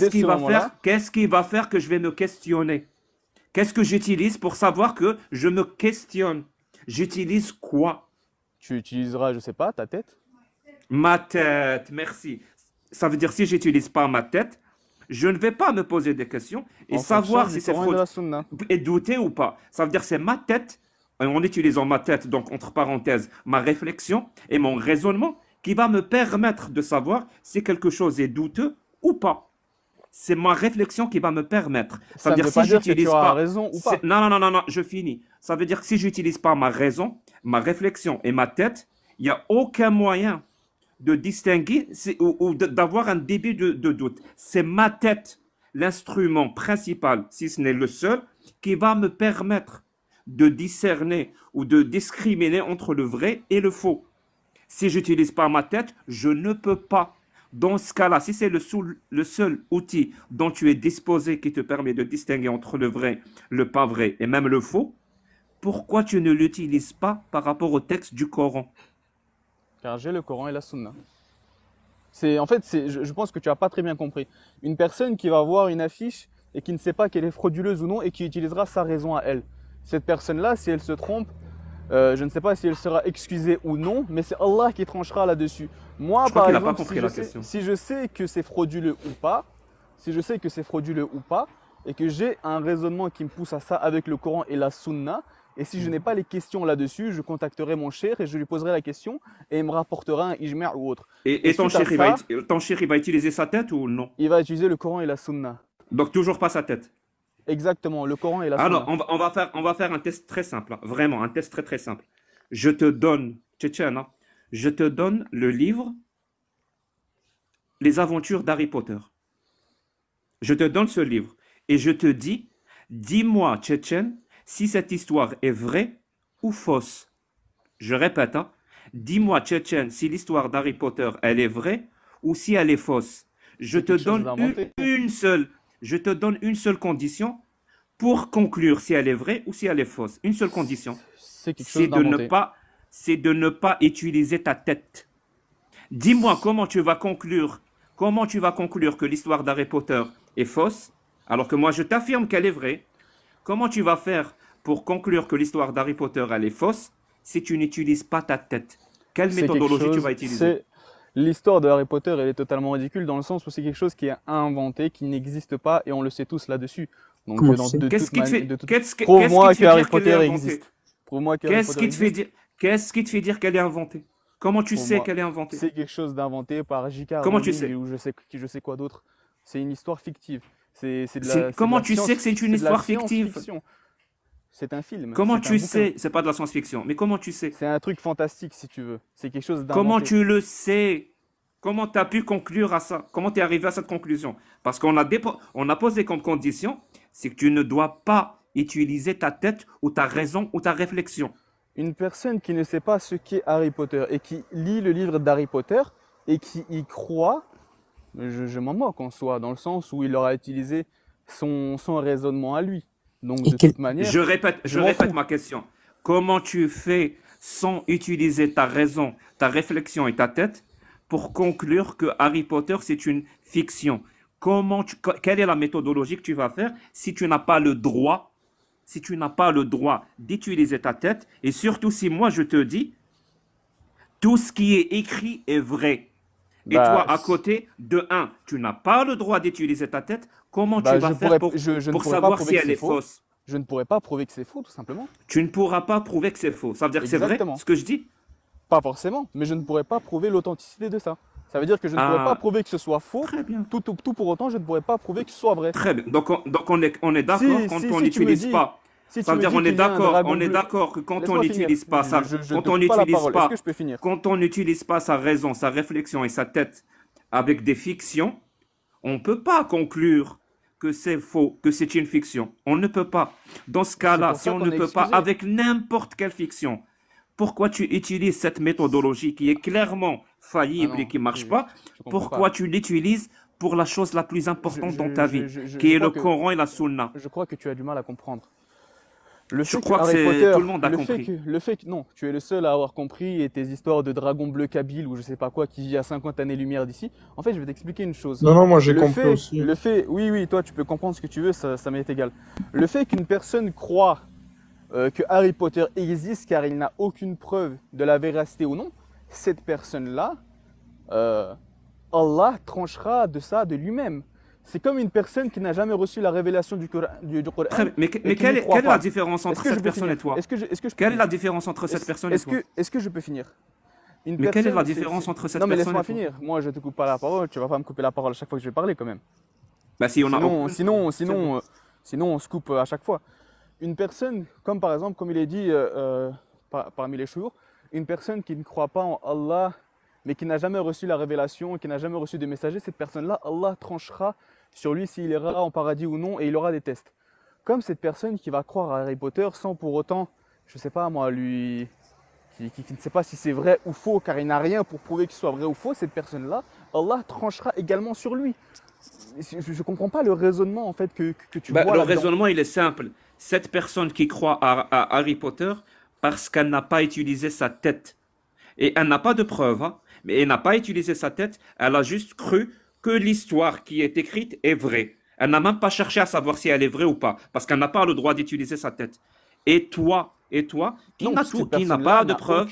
Speaker 5: qui, va faire Qu'est-ce qui va faire que je vais me questionner Qu'est-ce que j'utilise pour savoir que je me questionne J'utilise quoi Tu utiliseras, je sais pas, ta tête Ma tête, merci. Ça veut dire si j'utilise pas ma tête, je ne vais pas me poser des questions et savoir si c'est frauduleux et douter ou pas. Ça veut dire c'est ma tête euh, en utilisant ma tête, donc entre parenthèses, ma réflexion et mon raisonnement, qui va me permettre de savoir si quelque chose est douteux ou pas. C'est ma réflexion qui va me permettre. Ça, veut dire si j'utilise pas raison ou pas. Non, non, non, non, je finis. Ça veut dire que si j'utilise pas ma raison, ma réflexion et ma tête, il n'y a aucun moyen de distinguer ou, d'avoir un début de doute. C'est ma tête, l'instrument principal, si ce n'est le seul, qui va me permettre de discerner ou de discriminer entre le vrai et le faux. Si j'utilise pas ma tête, je ne peux pas. Dans ce cas-là, si c'est le, seul outil dont tu es disposé qui te permet de distinguer entre le vrai, le pas vrai et même le faux, pourquoi tu ne l'utilises pas par rapport au texte du Coran
Speaker 1: Car j'ai le Coran et la Sunna. C'est, en fait, je, je, pense que tu n'as pas très bien compris. Une personne qui va voir une affiche et qui ne sait pas qu'elle est frauduleuse ou non et qui utilisera sa raison à elle cette personne-là, si elle se trompe, euh, je ne sais pas si elle sera excusée ou non, mais c'est Allah qui tranchera là-dessus. Moi, par exemple, si je, sais, que c'est frauduleux ou pas, si je sais que c'est frauduleux ou pas, et que j'ai un raisonnement qui me pousse à ça avec le Coran et la Sunna, et si je mm. n'ai pas les questions là-dessus, je contacterai mon cher et je lui poserai la question et il me rapportera un ijma' ou autre. Et, ton, ton cher, il va utiliser sa tête ou non Il va utiliser le Coran et la Sunna. Donc toujours pas sa tête Exactement, le Coran et la Alors,
Speaker 5: on va, faire, on va faire un test très simple, hein. vraiment, un test très très simple. Je te donne, Tchétchène, hein. je te donne le livre Les aventures d'Harry Potter. Je te donne ce livre et je te dis, dis-moi, Tchétchène, si cette histoire est vraie ou fausse. Je répète, hein, dis-moi, Tchétchène, si l'histoire d'Harry Potter, elle est vraie ou si elle est fausse. Je te donne une seule je te donne une seule condition pour conclure si elle est vraie ou si elle est fausse. Une seule condition. C'est de ne pas, c'est de ne pas utiliser ta tête. Dis-moi comment tu vas conclure, comment tu vas conclure que l'histoire d'Harry Potter est fausse, alors que moi je t'affirme qu'elle est vraie. Comment tu vas faire pour conclure que l'histoire d'Harry Potter elle est fausse si tu n'utilises pas ta tête Quelle méthodologie tu vas utiliser
Speaker 1: l'histoire de Harry Potter, elle est totalement ridicule dans le sens où c'est quelque chose qui est inventé, qui n'existe pas, et on le sait tous là-dessus. Donc, de qu'est-ce qui te fait, moi Harry Potter existe. moi qu'est-ce qui te fait dire,
Speaker 5: qu'est-ce qui te fait dire qu'elle est inventée? Comment tu sais qu'elle est inventée? C'est quelque chose
Speaker 1: d'inventé par J.K. Comment tu sais? Ou je sais, je sais quoi d'autre. C'est une histoire fictive. C'est, Comment tu sais que c'est une histoire fictive c'est un film. Comment tu sais C'est
Speaker 5: pas de la science-fiction, mais comment tu sais C'est un truc fantastique, si tu veux. C'est quelque chose Comment tu le sais Comment tu as pu conclure à ça Comment tu es arrivé à cette conclusion Parce qu'on a, posé comme condition, c'est que tu ne dois pas utiliser ta tête ou ta raison ou ta réflexion.
Speaker 1: Une personne qui ne sait pas ce qu'est Harry Potter et qui lit le livre d'Harry Potter et qui y croit, je, m'en moque en soi, dans le sens où il aura utilisé son raisonnement à lui. Donc, de manière. Je répète,
Speaker 5: ma question. Comment tu fais sans utiliser ta raison, ta réflexion et ta tête pour conclure que Harry Potter, c'est une fiction Comment Quelle est la méthodologie que tu vas faire si tu n'as pas le droit si tu n'as pas le droit d'utiliser ta tête, et surtout si moi je te dis, tout ce qui est écrit est vrai. Et bah, toi, à côté, de un, tu n'as pas le droit d'utiliser ta tête. Comment bah, tu vas faire pour, savoir si elle est, fausse
Speaker 1: Je ne pourrais pas prouver que c'est faux, tout simplement. Tu ne
Speaker 5: pourras pas prouver que c'est faux. Ça veut dire que c'est vrai ce que je
Speaker 1: dis Pas forcément, mais je ne pourrais pas prouver l'authenticité de ça. Ça veut dire que je ne pourrais ah. pas prouver que ce soit faux. Tout, pour autant, je ne pourrais pas prouver que ce soit vrai. Très bien. Donc
Speaker 5: on, est, d'accord quand on n'utilise pas. ça veut dire on est d'accord, on est d'accord que quand on n'utilise pas ça, quand on n'utilise pas, quand on n'utilise pas sa raison, sa réflexion et sa tête avec des fictions, on peut pas conclure que c'est faux, que c'est une fiction. On ne peut pas. Dans ce cas-là, si on, ne peut pas, avec n'importe quelle fiction, pourquoi tu utilises cette méthodologie qui est clairement faillible ah et qui marche pas Pourquoi tu l'utilises pour la chose la plus importante dans ta vie, qui est le Coran et la Sunna Je crois que tu as du mal à comprendre. Le fait que, tout le monde a non,
Speaker 1: tu es le seul à avoir compris et tes histoires de dragon bleu kabyle ou je sais pas quoi qui vit à 50 années lumière d'ici. En fait, je vais t'expliquer une chose. Non non, moi j'ai compris aussi. Le fait, oui oui, toi tu peux comprendre ce que tu veux, ça, ça m'est égal. Le fait qu'une personne croit euh, que Harry Potter existe car il n'a aucune preuve de la véracité ou non, cette personne là, euh, Allah tranchera de ça de lui-même. C'est comme une personne qui n'a jamais reçu la révélation du Coran. mais, quelle, est, la différence entre cette personne et toi est -ce que est -ce que Quelle est la différence entre cette personne et toi Est-ce que je peux finir mais quelle est la différence entre cette personne Non, mais laisse-moi finir. Moi, je te coupe pas la parole. Tu vas pas me couper la parole à chaque fois que je vais parler, quand même. Bah, si on sinon, sinon, sinon, euh, sinon, on se coupe euh, à chaque fois. Une personne, comme par exemple, comme il est dit euh, parmi les jours une personne qui ne croit pas en Allah, mais qui n'a jamais reçu la révélation, qui n'a jamais reçu de messager, cette personne-là, Allah tranchera sur lui s'il ira en paradis ou non, et il aura des tests. Comme cette personne qui va croire à Harry Potter sans pour autant, je ne sais pas moi, lui, qui, ne sait pas si c'est vrai ou faux, car il n'a rien pour prouver qu'il soit vrai ou faux, cette personne-là, Allah tranchera également sur lui. Je ne comprends pas le raisonnement en fait que,
Speaker 2: tu bah, vois. Le raisonnement,
Speaker 5: il est simple. Cette personne qui croit à, Harry Potter, parce qu'elle n'a pas utilisé sa tête. Et elle n'a pas de preuves, hein, mais elle n'a pas utilisé sa tête, elle a juste cru que l'histoire qui est écrite est vraie. Elle n'a même pas cherché à savoir si elle est vraie ou pas, parce qu'elle n'a pas le droit d'utiliser sa tête. Et toi, et toi, qui n'a pas de preuves,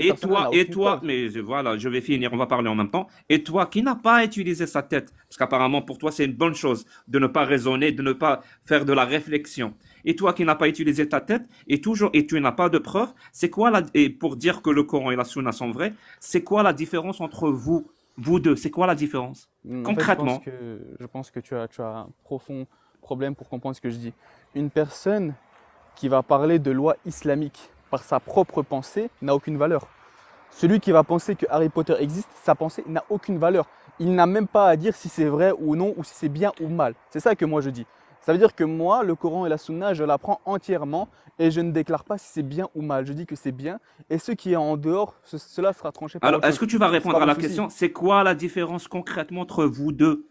Speaker 5: et toi, et toi, mais voilà, je vais finir, on va parler en même temps. Et toi, qui n'a pas utilisé sa tête, parce qu'apparemment pour toi c'est une bonne chose de ne pas raisonner, de ne pas faire de la réflexion. Et toi qui n'a pas utilisé ta tête, et toujours, et tu n'as pas de preuves, c'est quoi la, et pour dire que le Coran et la Sunna sont vrais, c'est quoi la différence entre vous vous deux, c'est quoi la différence mm, concrètement je, pense
Speaker 1: que, je pense que, tu, as, tu as un profond problème pour comprendre ce que je dis. Une personne qui va parler de loi islamique par sa propre pensée n'a aucune valeur. Celui qui va penser que Harry Potter existe, sa pensée n'a aucune valeur. Il n'a même pas à dire si c'est vrai ou non, ou si c'est bien ou mal. C'est ça que moi je dis. Ça veut dire que moi, le Coran et la Sunna, je l'apprends entièrement et je ne déclare pas si c'est bien ou mal. Je dis que c'est bien et ce qui est en dehors, cela sera tranché par Alors, est-ce que tu vas répondre à la question C'est
Speaker 5: quoi la différence concrètement entre vous deux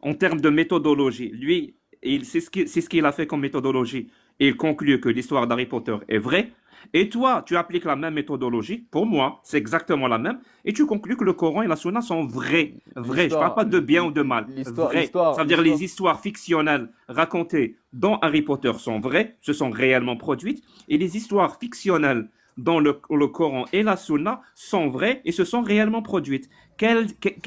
Speaker 5: en termes de méthodologie Lui, c'est ce qu'il a fait comme méthodologie. il conclut que l'histoire d'Harry Potter est vraie et toi, tu appliques la même méthodologie, pour moi, c'est exactement la même, et tu conclus que le Coran et la Sunna sont vrais. Vrais, je ne parle pas de bien ou de mal. Vrais. Ça veut dire les histoires fictionnelles racontées dans Harry Potter sont vraies, se sont réellement produites, et les histoires fictionnelles dans le, Coran et la Sunna sont vraies et se sont réellement produites.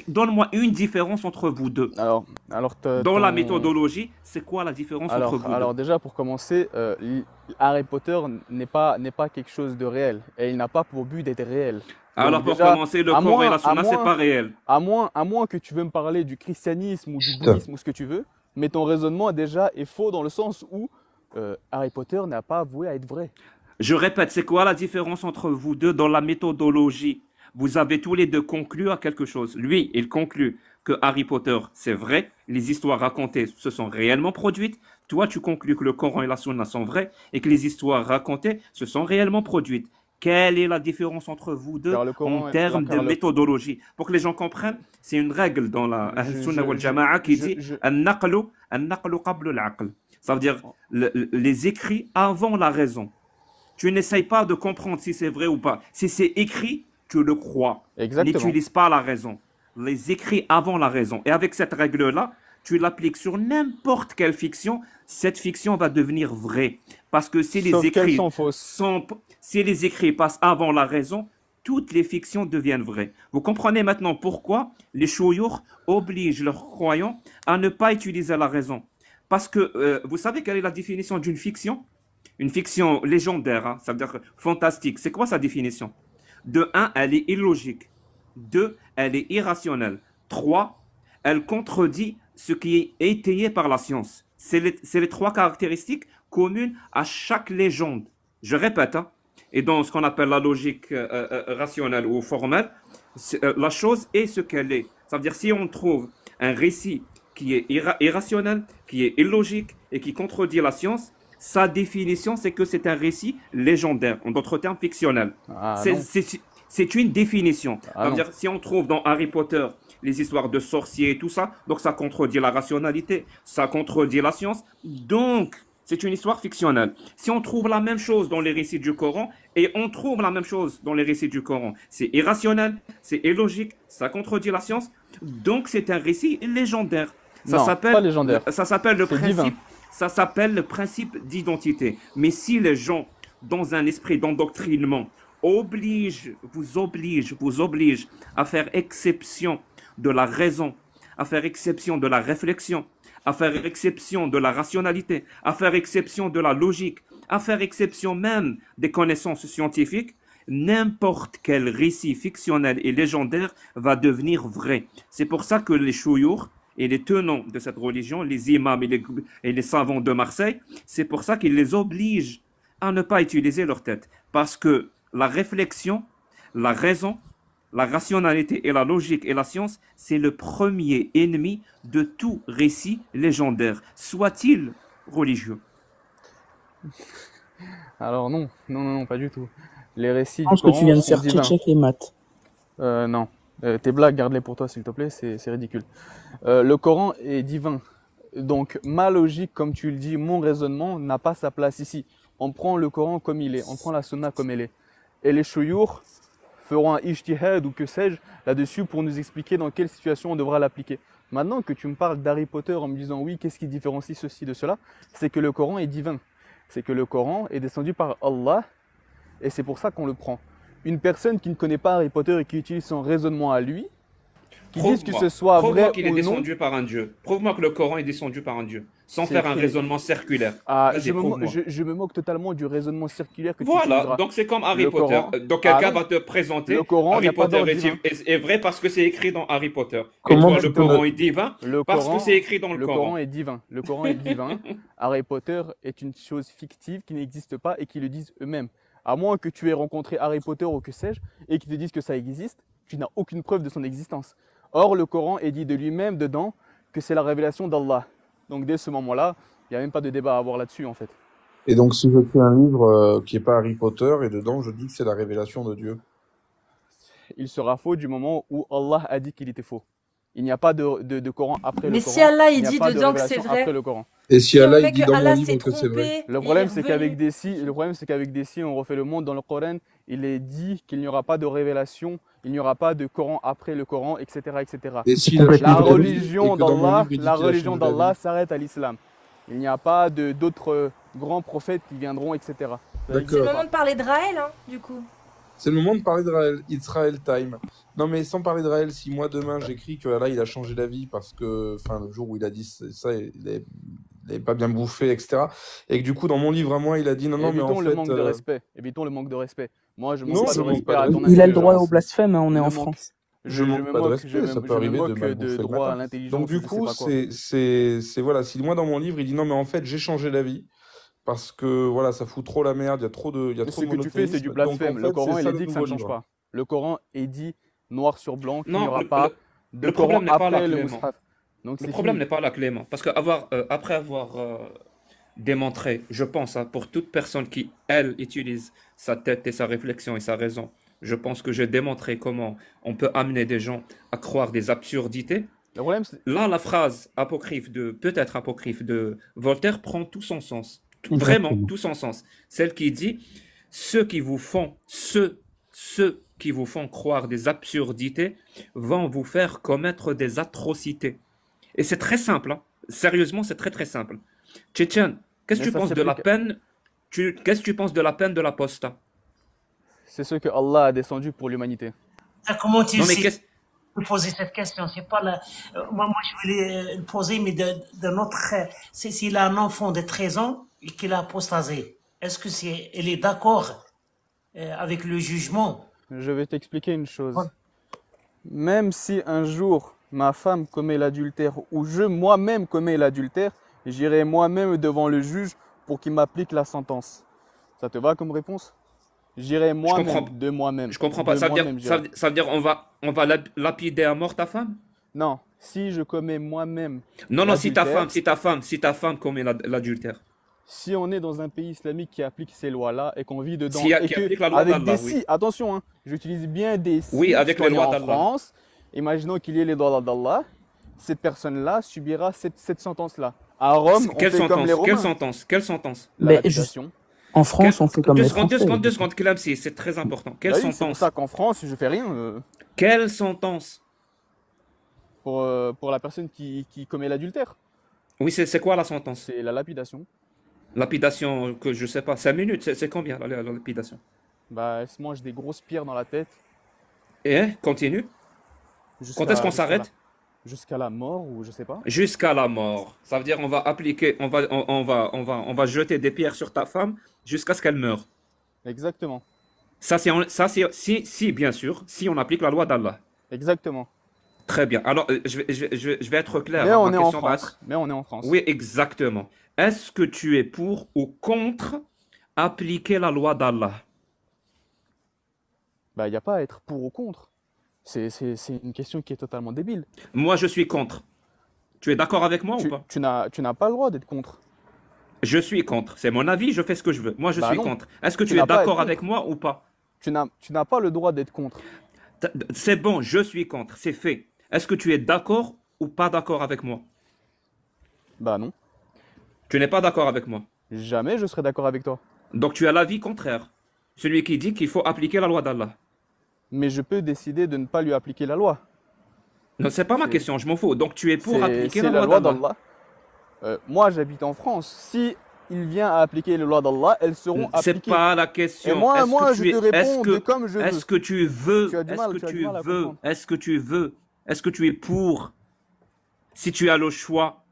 Speaker 5: Donne-moi une différence entre vous deux. Alors, alors dans la méthodologie, c'est quoi la différence entre vous Alors
Speaker 1: déjà, pour commencer, euh, Harry Potter n'est pas, pas quelque chose de réel et il n'a pas pour but d'être réel. Alors pour commencer, le Coran et la Sunna, c'est pas réel. À moins, à moins que tu veux me parler du christianisme ou du bouddhisme ou ce que tu veux, mais ton raisonnement déjà est faux dans le sens où euh, Harry Potter n'a pas avoué à être vrai.
Speaker 5: Je répète, c'est quoi la différence entre vous deux dans la méthodologie Vous avez tous les deux conclu à quelque chose. Lui, il conclut que Harry Potter, c'est vrai, les histoires racontées se sont réellement produites. Toi, tu conclus que le Coran et la Sunna sont vrais et que les histoires racontées se sont réellement produites. Quelle est la différence entre vous deux en termes de méthodologie Pour que les gens comprennent, c'est une règle dans la Sunna wal Jama'a qui dit Ça veut dire oh. les écrits avant la raison. Tu n'essayes pas de comprendre si c'est vrai ou pas. Si c'est écrit, tu le crois. N'utilise pas la raison. Les écrits avant la raison. Et avec cette règle-là, tu l'appliques sur n'importe quelle fiction, cette fiction va devenir vraie. Parce que si les écrits sont, si les écrits passent avant la raison, toutes les fictions deviennent vraies. Vous comprenez maintenant pourquoi les chouyours obligent leurs croyants à ne pas utiliser la raison. Parce que euh, vous savez quelle est la définition d'une fiction une fiction légendaire, hein. ça veut dire fantastique. C'est quoi sa définition De un, elle est illogique. deux, elle est irrationnelle. Trois, elle contredit ce qui est étayé par la science. C'est les, les, trois caractéristiques communes à chaque légende. Je répète, hein. et dans ce qu'on appelle la logique euh, euh, euh, rationnelle ou formelle, la chose est ce qu'elle est. Ça veut dire si on trouve un récit qui est irrationnel, qui est illogique et qui contredit la science, sa définition, c'est que c'est un récit légendaire, en d'autres termes, fictionnel. Ah c'est une définition. Ah si on trouve dans Harry Potter les histoires de sorciers et tout ça, donc ça contredit la rationalité, ça contredit la science. Donc, c'est une histoire fictionnelle. Si on trouve la même chose dans les récits du Coran, et on trouve la même chose dans les récits du Coran, c'est irrationnel, c'est illogique, ça contredit la science, donc c'est un récit légendaire. Ça s'appelle, Ça s'appelle le principe ça s'appelle le principe d'identité. Mais si les gens, dans un esprit d'endoctrinement, obligent, vous obligent, vous obligent à faire exception de la raison, à faire exception de la réflexion, à faire exception de la rationalité, à faire exception de la logique, à faire exception même des connaissances scientifiques, n'importe quel récit fictionnel et légendaire va devenir vrai. C'est pour ça que les chouyours et les tenants de cette religion, les imams et les, et les savants de Marseille, c'est pour ça qu'ils les obligent à ne pas utiliser leur tête. Parce que la réflexion, la raison, la rationalité et la logique et la science, c'est le premier ennemi de tout récit légendaire, soit-il religieux. Alors non,
Speaker 1: non, non, pas du tout. Les récits Je pense que tu viens de faire tchèque et maths. Euh, non. Euh, tes blagues, garde-les pour toi, s'il te plaît, c'est ridicule. Euh, le Coran est divin. Donc, ma logique, comme tu le dis, mon raisonnement n'a pas sa place ici. On prend le Coran comme il est, on prend la Sunna comme elle est. Et les chouyours feront un ijtihad ou que sais-je là-dessus pour nous expliquer dans quelle situation on devra l'appliquer. Maintenant que tu me parles d'Harry Potter en me disant oui, qu'est-ce qui différencie ceci de cela C'est que le Coran est divin. C'est que le Coran est descendu par Allah et c'est pour ça qu'on le prend une personne qui ne connaît pas Harry Potter et qui utilise son raisonnement à lui, qui que ce soit Prouve moi qu'il est descendu
Speaker 5: par un dieu. Prouve-moi que le Coran est descendu par un dieu, sans faire un raisonnement circulaire. Ah, je, me
Speaker 1: moque totalement du raisonnement circulaire que tu Voilà, donc c'est comme Harry Potter. Euh, donc quelqu'un va te
Speaker 5: présenter le Coran, Harry Potter est, est, vrai parce que c'est écrit dans Harry Potter. Comment le Coran est divin parce que c'est écrit dans le, Coran. Le Coran est
Speaker 1: divin. Le Coran est divin. Harry Potter est une chose fictive qui n'existe pas et qui le disent eux-mêmes. À moins que tu aies rencontré Harry Potter ou que sais-je, et qu'ils te disent que ça existe, tu n'as aucune preuve de son existence. Or, le Coran est dit de lui-même dedans que c'est la révélation d'Allah. Donc dès ce moment-là, il n'y a même pas de débat à avoir là-dessus en fait. Et donc si je fais un livre euh, qui n'est pas Harry Potter et dedans je dis que c'est la révélation de Dieu Il sera faux du moment où Allah a dit qu'il était faux. Il n'y a pas de, Coran après le Coran. Mais si Allah il, dit dedans que c'est vrai. Et si Allah, il dit dans livre que c'est vrai. Le problème, c'est qu'avec des le problème, c'est qu'avec des si, on refait le monde. Dans le Coran, il est dit qu'il n'y aura pas de révélation, il n'y aura pas de Coran après le Coran, etc., etc. Et si la religion d'Allah, la religion d'Allah s'arrête à l'islam. Il n'y a pas de d'autres euh, grands prophètes qui viendront, etc. C'est le moment
Speaker 2: de parler de Raël, hein, du coup.
Speaker 1: C'est le moment de parler de Raël. time. Non, mais sans parler de Raël, si moi demain j'écris que là, il a changé la vie parce que, enfin, le jour où il a dit ça, il est n'avait pas bien bouffé, etc. Et que du coup, dans mon livre à moi, il a dit non, non, mais en le fait, manque de euh, respect. Évitons le manque de respect. Moi, je me pas de respect Il a le droit au blasphème, hein, on est en France. Je, manque me pas de respect, ça peut arriver de, mal de droit à l'intelligence. Donc du coup, c'est voilà, si moi dans mon livre, il dit non, mais en
Speaker 4: fait,
Speaker 5: j'ai changé d'avis parce que voilà, ça fout trop la merde, il y a trop de, y a trop Ce que tu fais, c'est du blasphème. le Coran, il est dit que ça ne change pas.
Speaker 1: Le Coran est dit noir sur blanc qu'il n'y aura pas de Coran après le le problème n'est
Speaker 5: pas là, Clément. Parce que avoir, euh, après avoir euh, démontré, je pense, hein, pour toute personne qui, elle, utilise sa tête et sa réflexion et sa raison, je pense que j'ai démontré comment on peut amener des gens à croire des absurdités. là, la phrase apocryphe de, peut-être apocryphe de Voltaire prend tout son sens. vraiment, tout son sens. Celle qui dit, ceux qui vous font, ceux, ceux qui vous font croire des absurdités vont vous faire commettre des atrocités. Et c'est très simple. Hein. Sérieusement, c'est très très simple. Tchétchène, qu'est-ce que tu penses de la peine Qu'est-ce que tu penses de la peine de la poste
Speaker 1: C'est ce que Allah a descendu pour l'humanité.
Speaker 6: Comment tu non, poser cette question C'est pas la... Euh, moi, moi, je voulais euh, le poser, mais de, de notre. Euh, s'il a un enfant de 13 ans et qu'il a apostasé, est-ce que c'est elle est d'accord avec le jugement
Speaker 1: Je vais t'expliquer une chose. Même si un jour ma femme commet l'adultère ou je moi-même commets l'adultère, j'irai moi-même devant le juge pour qu'il m'applique la sentence. Ça te va comme réponse J'irai moi-même de moi-même. Je comprends pas. Ça veut,
Speaker 5: dire, on va, on va lapider à mort ta femme
Speaker 1: Non. Si je commets moi-même.
Speaker 5: Non, non. Si ta femme, si ta femme, si ta femme commet l'adultère.
Speaker 1: Si on est dans un pays islamique qui applique ces lois-là et qu'on vit dedans, avec des attention, hein, j'utilise bien des si. Oui, avec les lois France, Imaginons qu'il y ait les droits d'Allah, cette personne-là subira cette, cette sentence-là. À Rome, on fait sentence, comme les
Speaker 5: Quelle sentence Quelle sentence La Mais
Speaker 4: En France, on fait comme deux les Deux secondes, deux
Speaker 5: secondes, c'est très important. Quelle sentence C'est pour ça qu'en France, je fais rien. Euh. Quelle sentence pour, euh, pour la personne qui, qui commet l'adultère. Oui, c'est quoi la sentence C'est la lapidation. Lapidation, que je sais pas, 5 minutes, c'est combien la, lapidation Bah,
Speaker 1: elle se mange des grosses pierres dans la tête.
Speaker 5: Et continue quand est-ce qu'on s'arrête
Speaker 1: Jusqu'à la mort ou je sais pas
Speaker 5: Jusqu'à la mort. Ça veut dire on va appliquer, on va, on, va, on va, on va jeter des pierres sur ta femme jusqu'à ce qu'elle meure. Exactement. Ça c'est, ça c'est, si, si bien sûr, si on applique la loi d'Allah. Exactement. Très bien. Alors euh, je vais, être clair. Mais hein, on, est en France. Mais on est en France. Oui, exactement. Est-ce que tu es pour ou contre appliquer la loi d'Allah
Speaker 1: Bah il n'y a pas à être pour ou contre. C'est une question qui est totalement débile.
Speaker 5: Moi, je suis contre. Tu es d'accord avec moi ou pas Tu n'as pas le droit d'être contre. Je suis contre. C'est mon avis, je fais ce que je veux. Moi, je bah suis contre. Est-ce que tu, tu es d'accord avec moi ou pas Tu n'as pas le droit d'être contre. C'est bon, je suis contre, c'est fait. Est-ce que tu es d'accord ou pas d'accord avec moi Bah non. Tu n'es pas d'accord avec moi Jamais je serai d'accord avec toi. Donc tu as l'avis contraire. Celui qui dit qu'il
Speaker 1: faut appliquer la loi d'Allah mais je peux décider de ne pas lui appliquer la loi. Non, c'est pas ma question, je
Speaker 5: m'en fous. Donc tu es pour appliquer la, loi d'Allah
Speaker 1: euh, Moi, j'habite en France. Si il vient à appliquer la loi d'Allah, elles seront appliquées. C'est pas la question. moi, je te réponds comme je veux. Est-ce que
Speaker 5: tu veux Est-ce que tu veux Est-ce que tu veux Est-ce que tu es pour Si tu as le choix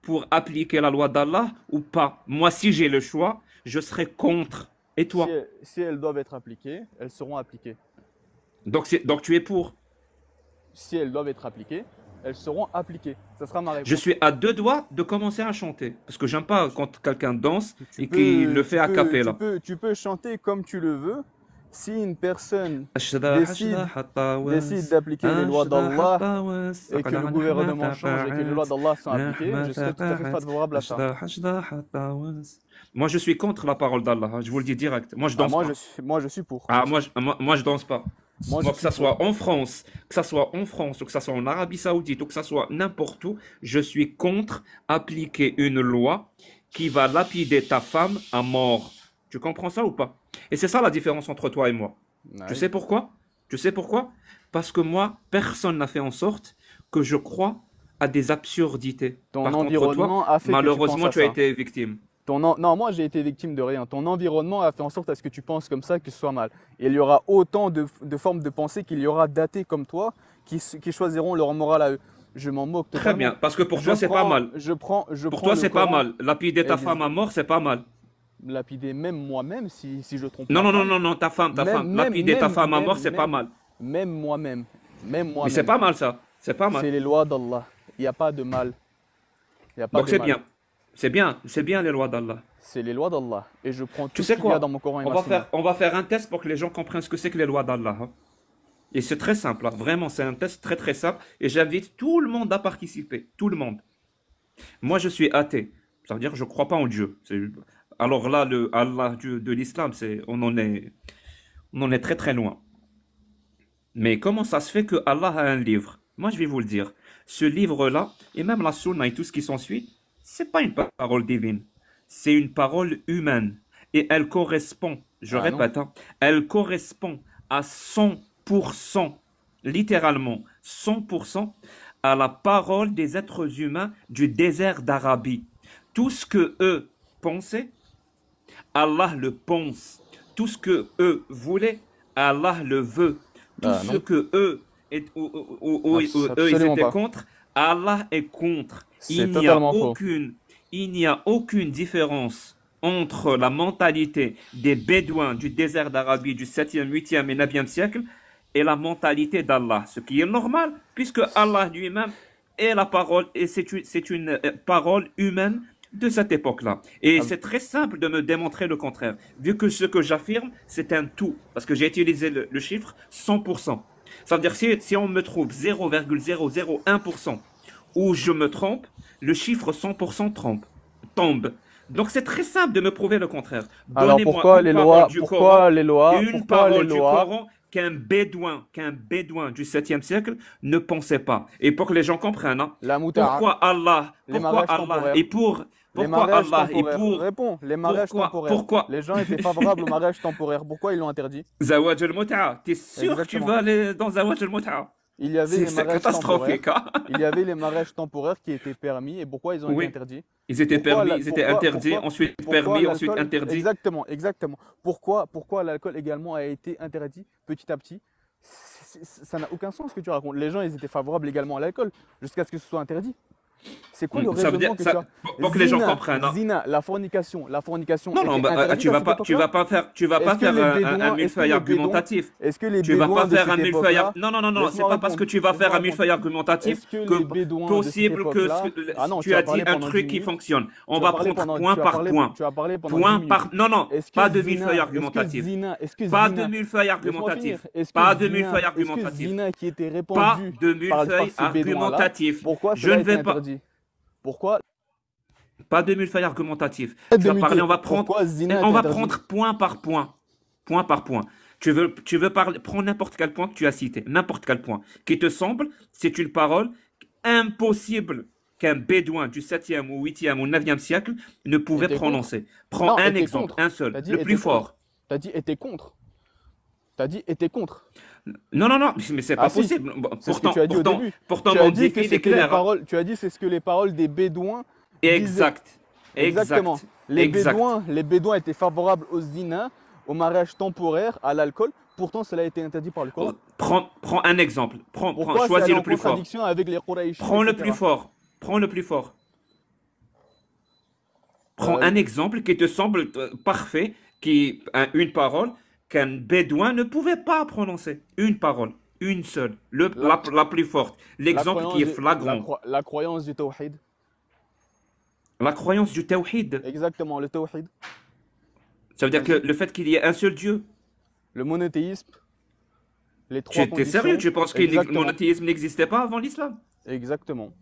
Speaker 5: pour appliquer la loi d'Allah ou pas Moi, si j'ai le choix, je serai contre. Et toi si elles doivent être appliquées, elles seront appliquées. Donc, tu es pour Si elles doivent être appliquées,
Speaker 1: elles seront appliquées. Ça sera ma réponse. Je
Speaker 5: suis à deux doigts de commencer à chanter. Parce que j'aime pas quand quelqu'un danse et qu'il le fait à là
Speaker 1: Tu peux, chanter comme tu le veux. Si une personne décide, d'appliquer les lois d'Allah et que le gouvernement change et que les lois d'Allah sont appliquées, je serai tout à fait favorable à ça.
Speaker 5: Moi, je suis contre la parole d'Allah. Hein, je vous le dis direct. Moi, je ah, danse moi, pas. Je suis, moi, je suis pour. Ah, moi, je, moi, moi, je danse pas que ce soit en France, que ça soit en France, que ça soit en Arabie Saoudite, ou que ça soit n'importe où, je suis contre appliquer une loi qui va lapider ta femme à mort. Tu comprends ça ou pas Et c'est ça la différence entre toi et moi. Tu sais pourquoi Tu sais pourquoi Parce que moi, personne n'a fait en sorte que je croie à des absurdités. Ton Par environnement malheureusement, tu as été victime.
Speaker 1: Non, moi j'ai été victime de rien. Ton environnement a fait en sorte à ce que tu penses comme ça, que ce soit mal. Et il y aura autant de, formes de pensée qu'il y aura d'athées comme toi qui, choisiront leur morale à eux je m'en moque. Très bien, parce que pour toi, c'est pas mal. Je prends, je pour toi, c'est pas mal. Lapider ta femme à mort, c'est pas mal. Lapider même moi-même, si, si je trompe. Non, non, non, non, non, ta femme, ta femme. Lapider ta femme à mort, c'est pas mal. Même moi-même. Même moi Mais c'est pas mal ça. C'est pas mal. C'est les lois d'Allah. Il n'y a pas de mal. Y a pas Donc c'est bien.
Speaker 5: C'est bien, c'est bien les lois d'Allah. C'est les lois d'Allah. Et je prends tout tu sais ce dans mon Coran on va faire, On va faire un test pour que les gens comprennent ce que c'est que les lois d'Allah. Hein. Et c'est très simple, hein. vraiment, c'est un test très très simple. Et j'invite tout le monde à participer, tout le monde. Moi, je suis athée. Ça veut dire que je ne crois pas en Dieu. Alors là, le Allah Dieu de l'islam, on en est, on en est très très loin. Mais comment ça se fait que Allah a un livre Moi, je vais vous le dire. Ce livre-là, et même la sunna et tout ce qui s'ensuit, c'est pas une parole divine, c'est une parole humaine. Et elle correspond, je ah répète, hein, elle correspond à 100%, littéralement 100%, à la parole des êtres humains du désert d'Arabie. Tout ce que eux pensaient, Allah le pense. Tout ce que eux voulaient, Allah le veut. Tout ah ce que eux, étaient contre, Allah est contre. Il n'y a aucune, différence entre la mentalité des Bédouins du désert d'Arabie du 7e, 8e et 9e siècle et la mentalité d'Allah, ce qui est normal puisque Allah lui-même est la parole et c'est une, euh, parole humaine de cette époque-là. Et ah. c'est très simple de me démontrer le contraire, vu que ce que j'affirme, c'est un tout, parce que j'ai utilisé le, chiffre 100%. Ça veut dire si, si on me trouve 0,001% ou je me trompe, le chiffre 100% trompe, tombe. Donc c'est très simple de me prouver le contraire. Alors pourquoi les lois pourquoi, les lois Une parole du Coran qu'un bédouin, qu'un bédouin du 7e siècle ne pensait pas. Et pour que les gens comprennent, hein, pourquoi Allah, pourquoi Allah et pour pourquoi les Allah et pour
Speaker 1: Réponds, les mariages pourquoi, temporaires. Pourquoi les gens étaient favorables aux mariage temporaires Pourquoi ils l'ont interdit
Speaker 5: Zawaj al t'es sûr que tu vas aller dans Zawaj al-Mut'a Hein. Il y avait les catastrophique.
Speaker 1: il y avait les mariages temporaires qui étaient permis. Et pourquoi ils ont été interdits Ils étaient permis, ils étaient interdits, ensuite permis, ensuite interdits. Exactement, exactement. Pourquoi, pourquoi l'alcool également a été interdit petit à petit Ça n'a aucun sens ce que tu racontes. Les gens, ils étaient favorables également à l'alcool jusqu'à ce que ce soit interdit. C'est quoi le ça raisonnement que Pour que les gens comprennent. Hein. la fornication, la Non, non, bah, tu vas pas, tu vas pas faire, tu vas pas faire un, millefeuille
Speaker 5: argumentatif. Est-ce que tu vas pas faire un millefeuille Non, non, non, non, c'est pas parce que tu vas faire un millefeuille argumentatif que possible que ah tu as dit un truc qui fonctionne. On va prendre point par point. Point par non, non, pas de millefeuille argumentatif. Pas de millefeuille argumentatif. Pas de millefeuille argumentatif.
Speaker 1: Pas de millefeuille argumentatif. pourquoi Je ne vais pas.
Speaker 5: Pourquoi Pas de mille argumentatif. Eh, tu on va prendre, on va prendre point par point. Point par point. Tu veux, tu veux parler, n'importe quel point que tu as cité, n'importe quel point qui te semble, c'est une parole impossible qu'un bédouin du 7e ou 8e ou 9e siècle ne pouvait prononcer. Prends un exemple, un seul, le plus fort. fort. as dit était contre.
Speaker 1: tu as dit était contre. Non, non, non, mais c'est pas ah, possible. Pourtant, tu as dit pourtant, au début. pourtant tu as dit c'est hein. tu as dit c'est ce que les paroles des Bédouins. Exact.
Speaker 5: Exactement. Les, Bédouins,
Speaker 1: les Bédouins étaient favorables aux zina, au mariage temporaire, à l'alcool. Pourtant, cela a été interdit par le Coran.
Speaker 5: Prends, prends un exemple. Prends, prends choisis le plus fort. prends le plus fort. Prends le plus fort. Prends un exemple qui te semble euh, parfait, qui une parole qu'un bédouin ne pouvait pas prononcer. Une parole, une seule, la, plus forte. L'exemple qui est flagrant.
Speaker 1: la, croyance du tawhid.
Speaker 5: La croyance du tawhid.
Speaker 1: Exactement, le tawhid.
Speaker 5: Ça veut dire que le fait qu'il y ait un seul Dieu. Le monothéisme. Les trois. Tu sérieux Tu penses que le monothéisme n'existait pas avant l'islam Exactement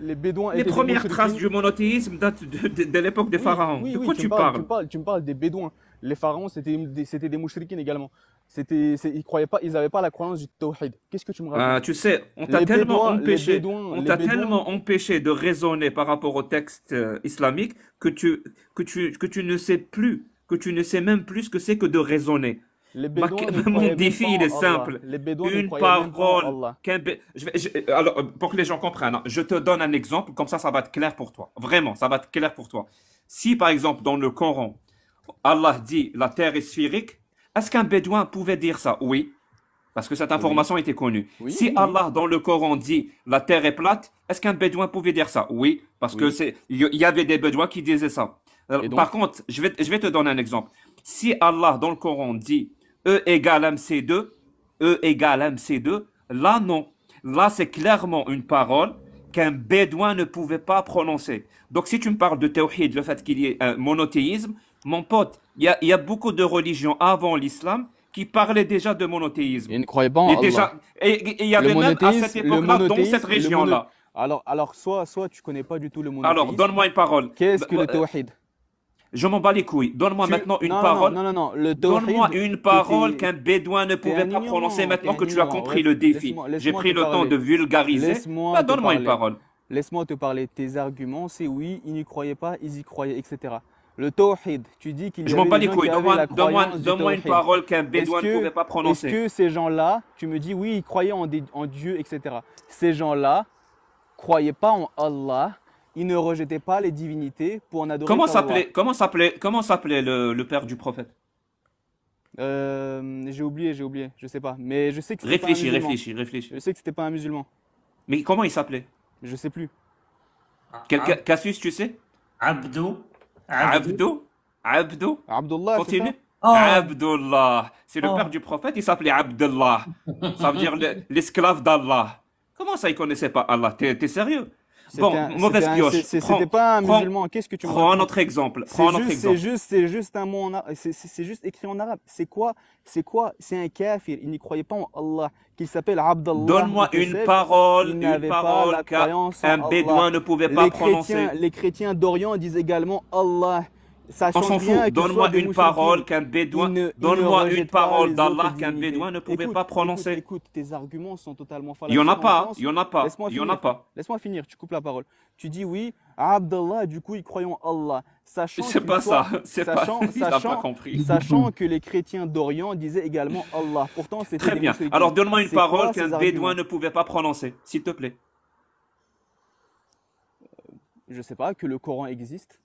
Speaker 5: les bédouins les premières traces du monothéisme datent de, l'époque des pharaons de quoi tu, parles,
Speaker 1: tu me parles des bédouins les pharaons c'était c'était des mouchrikines également c'était ils croyaient pas ils avaient pas la croyance du tawhid qu'est-ce que tu me racontes ah, tu sais on t'a tellement empêché on t'a tellement
Speaker 5: empêché de raisonner par rapport au texte euh, islamique que tu que tu que tu ne sais plus que tu ne sais même plus ce que c'est que de raisonner mon défi il est simple. Une parole. alors, euh, pour que les gens comprennent, hein, je te donne un exemple, comme ça, ça va être clair pour toi. Vraiment, ça va être clair pour toi. Si, par exemple, dans le Coran, Allah dit la terre est sphérique, est-ce qu'un bédouin pouvait dire ça Oui. Parce que cette information était connue. si Allah, dans le Coran, dit la terre est plate, est-ce qu'un bédouin pouvait dire ça Oui. Parce que c'est il y avait des bédouins qui disaient ça. Par contre, je vais, je vais te donner un exemple. Si Allah, dans le Coran, dit E égale MC2, E égale MC2, là non. Là, c'est clairement une parole qu'un bédouin ne pouvait pas prononcer. Donc, si tu me parles de tawhid, le fait qu'il y ait un monothéisme, mon pote, il y a, beaucoup de religions avant l'islam qui parlaient déjà de monothéisme. Il y a déjà, et il y avait même à cette époque-là, dans cette région-là. Alors,
Speaker 1: alors soit, soit tu connais pas du tout le monothéisme. Alors, donne-moi
Speaker 5: une parole. Qu'est-ce que le euh, tawhid je m'en bats les couilles. Donne-moi maintenant une parole. Non, non, non, Donne-moi une parole qu'un bédouin ne pouvait pas prononcer maintenant que tu as compris le défi. J'ai pris le temps de vulgariser. Bah, donne-moi une parole.
Speaker 1: Laisse-moi te parler. Tes arguments, c'est oui, ils n'y croyaient pas, ils y croyaient, etc. Le tawhid, tu dis qu'il y Je m'en bats les couilles. Donne-moi une parole qu'un bédouin ne pouvait pas prononcer. Est-ce que ces gens-là, tu me dis oui, ils croyaient en, en Dieu, etc. Ces gens-là croyaient pas en Allah il ne rejetait pas les divinités pour en adorer. Comment s'appelait
Speaker 5: comment s'appelait comment s'appelait le, père du prophète
Speaker 1: euh, J'ai oublié, j'ai oublié, je sais pas.
Speaker 5: Mais je sais que réfléchis, pas un réfléchis, réfléchis. Je sais que c'était pas un musulman. Mais comment il s'appelait Je sais plus. Ah, quel, casus tu sais Abdou. Abdou. Abdou. Abdullah. Continue. Oh. C'est le oh. père du prophète, il s'appelait Abdullah. ça veut dire l'esclave d'Allah. Comment ça, il connaissait pas Allah T'es sérieux Bon, mauvaise pioche. C'était pas un musulman. Qu'est-ce que tu Prends un autre exemple. C'est
Speaker 1: juste, c'est juste un mot C'est juste écrit en arabe. C'est quoi C'est quoi C'est un kafir. Il n'y croyait pas en Allah. Qu'il s'appelle Abdallah. Donne-moi une parole, une parole qu'un
Speaker 5: bédouin ne pouvait pas prononcer. les
Speaker 1: chrétiens d'Orient disent également Allah. On s'en fout. Donne-moi une parole
Speaker 5: qu'un bédouin, donne-moi une parole d'Allah qu'un bédouin ne pouvait pas prononcer.
Speaker 1: Écoute, tes arguments sont totalement fallacieux. Il n'y en a pas, il y en a pas, il y en a pas. Laisse-moi finir, tu coupes la parole. Tu dis oui, Abdallah, du coup, ils croyaient en Allah. Sachant c'est pas ça, c'est pas, pas compris. Sachant que les chrétiens d'Orient disaient également Allah. Pourtant, c'est Très bien. Alors, donne-moi une parole qu'un bédouin ne
Speaker 5: pouvait pas prononcer, s'il te plaît.
Speaker 1: Je sais pas, que le Coran existe.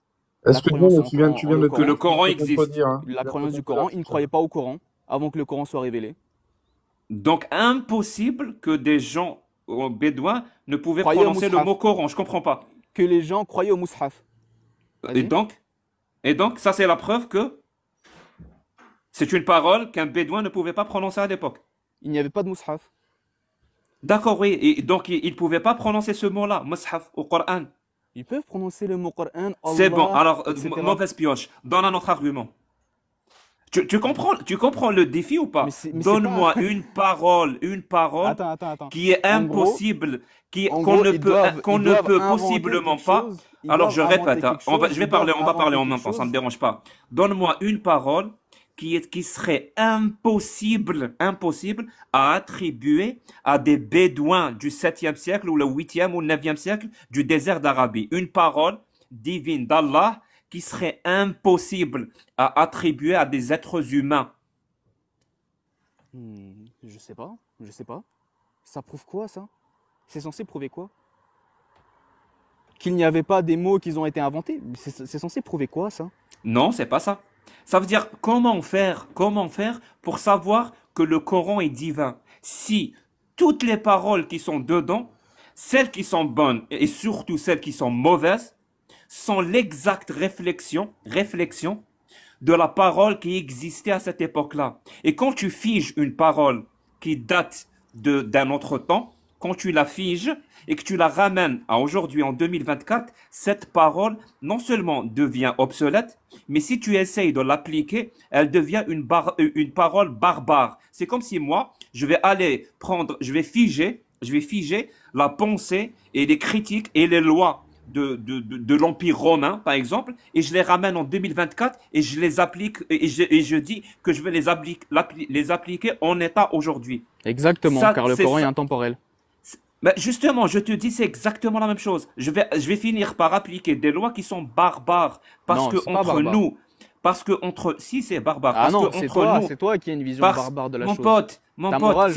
Speaker 1: Est-ce que tu viens, tu ah, dire que hein. Le Coran existe. La croyance du Coran, ils ne croyaient pas au Coran avant que le Coran soit révélé.
Speaker 5: Donc impossible que des gens euh, bédouins ne pouvaient prononcer le mot
Speaker 1: Coran, je comprends pas. Que les gens croyaient au Mushaf.
Speaker 5: Euh, et donc, et donc, ça c'est la preuve que c'est une parole qu'un bédouin ne pouvait pas prononcer à l'époque. Il n'y avait pas de Mushaf. D'accord, oui. Et donc, il ne pouvait pas prononcer ce mot-là, Mushaf au Coran.
Speaker 1: Ils peuvent prononcer le mot
Speaker 5: C'est bon, alors, mauvaise pioche. Donne un autre argument. Tu, comprends, tu comprends le défi ou pas Donne-moi une parole, une parole qui est impossible, qu'on ne peut, qu'on ne peut possiblement pas. Alors je répète, hein. on va, je vais parler, on va parler en même temps, ça me dérange pas. Donne-moi une parole qui, est, qui serait impossible, impossible à attribuer à des Bédouins du 7e siècle ou le 8e ou le 9e siècle du désert d'Arabie. Une parole divine d'Allah qui serait impossible à attribuer à des êtres humains. Hmm, je sais pas, je sais pas.
Speaker 1: Ça prouve quoi ça C'est censé prouver quoi Qu'il n'y avait pas des mots qu'ils ont été inventés C'est censé prouver quoi ça
Speaker 5: Non, c'est pas ça. Ça veut dire comment faire, comment faire pour savoir que le Coran est divin. Si toutes les paroles qui sont dedans, celles qui sont bonnes et surtout celles qui sont mauvaises, sont l'exacte réflexion, réflexion de la parole qui existait à cette époque-là. Et quand tu figes une parole qui date d'un autre temps, quand tu la figes et que tu la ramènes à aujourd'hui en 2024, cette parole non seulement devient obsolète, mais si tu essayes de l'appliquer, elle devient une, bar euh, une parole barbare. C'est comme si moi, je vais aller prendre, je vais figer, je vais figer la pensée et les critiques et les lois de, de, de, de l'Empire romain, par exemple, et je les ramène en 2024 et je les applique, et je, dis que je vais les, les appliquer en état aujourd'hui. Exactement, car le Coran est intemporel. Mais bah, justement, je te dis, c'est exactement la même chose. Je vais, je vais finir par appliquer des lois qui sont barbares. Parce que entre nous, parce que entre, si c'est barbare. Ah non, c'est toi, c'est toi qui as une vision barbare de la chose. Mon pote,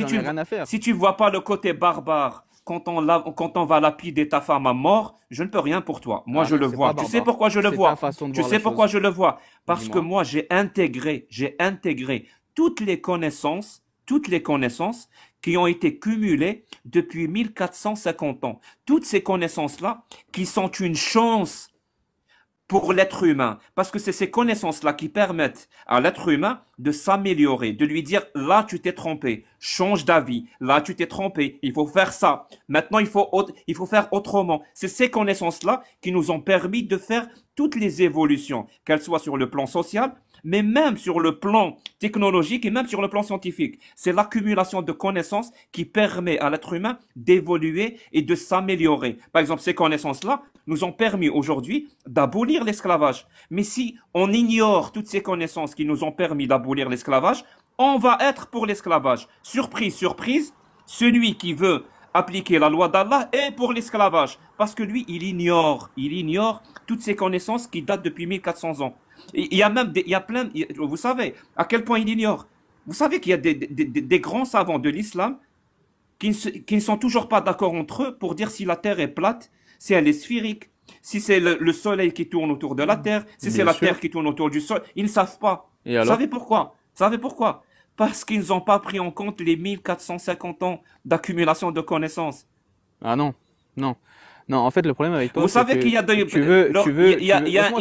Speaker 5: si tu, vois pas le côté barbare quand on, quand on va lapider ta femme à mort, je ne peux rien pour toi. Moi, ah je le vois. Tu sais pourquoi je le vois Tu sais pourquoi je le vois Parce que moi, j'ai intégré, j'ai intégré toutes les connaissances, toutes les connaissances qui ont été cumulées depuis 1450 ans. Toutes ces connaissances-là qui sont une chance pour l'être humain, parce que c'est ces connaissances-là qui permettent à l'être humain de s'améliorer, de lui dire là tu t'es trompé, change d'avis, là tu t'es trompé, il faut faire ça, maintenant il faut, il faut faire autrement. C'est ces connaissances-là qui nous ont permis de faire toutes les évolutions, qu'elles soient sur le plan social, mais même sur le plan technologique et même sur le plan scientifique. C'est l'accumulation de connaissances qui permet à l'être humain d'évoluer et de s'améliorer. Par exemple, ces connaissances-là nous ont permis aujourd'hui d'abolir l'esclavage. Mais si on ignore toutes ces connaissances qui nous ont permis d'abolir l'esclavage, on va être pour l'esclavage. Surprise, surprise, celui qui veut appliquer la loi d'Allah et pour l'esclavage. Parce que lui, il ignore, il ignore toutes ces connaissances qui datent depuis 1400 ans. Il y a même, des, il y a plein, vous savez à quel point il ignore. Vous savez qu'il y a des, grands savants de l'islam qui, ne sont toujours pas d'accord entre eux pour dire si la terre est plate, si elle est sphérique, si c'est le, soleil qui tourne autour de la terre, si c'est la terre qui tourne autour du sol. Ils ne savent pas. savez pourquoi Vous savez pourquoi parce qu'ils n'ont pas pris en compte les 1450 ans d'accumulation de connaissances. Ah non, non. Non, en fait, le problème avec toi, vous savez qu'il y a tu veux, il y a, un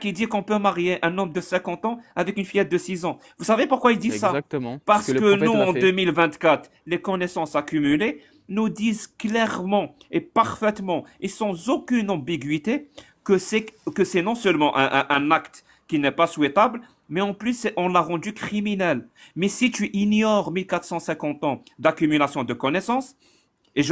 Speaker 5: qui dit, qu'on peut marier un homme de 50 ans avec une fillette de 6 ans. Vous savez pourquoi il dit ça Exactement. Parce que, nous, en 2024, les connaissances accumulées nous disent clairement et parfaitement et sans aucune ambiguïté que c'est que c'est non seulement un, un acte qui n'est pas souhaitable, mais en plus on l'a rendu criminel. Mais si tu ignores 1450 ans d'accumulation de connaissances, et,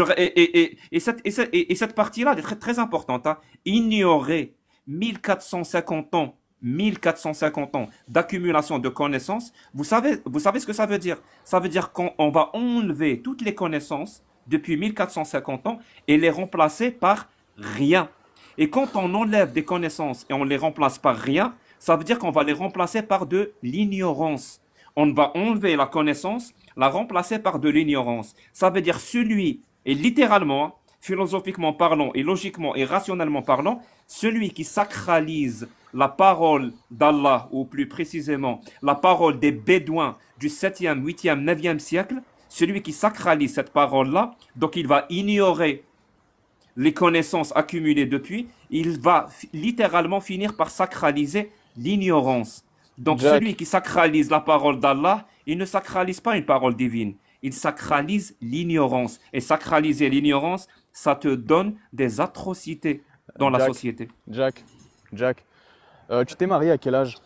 Speaker 5: cette, partie-là est très, importante, hein. ignorer 1450 ans 1450 ans d'accumulation de connaissances, vous savez, vous savez ce que ça veut dire Ça veut dire qu'on va enlever toutes les connaissances depuis 1450 ans et les remplacer par rien. Et quand on enlève des connaissances et on les remplace par rien, ça veut dire qu'on va les remplacer par de l'ignorance. On va enlever la connaissance, la remplacer par de l'ignorance. Ça veut dire celui, et littéralement, philosophiquement parlant, et logiquement et rationnellement parlant, celui qui sacralise la parole d'Allah, ou plus précisément la parole des Bédouins du 7e, 8e, 9e siècle, celui qui sacralise cette parole-là, donc il va ignorer les connaissances accumulées depuis, il va littéralement finir par sacraliser l'ignorance. Donc celui qui sacralise la parole d'Allah, il ne sacralise pas une parole divine, il sacralise l'ignorance. Et sacraliser l'ignorance, ça te donne des atrocités dans la société. Jack, Jack,
Speaker 1: euh, tu t'es marié à quel âge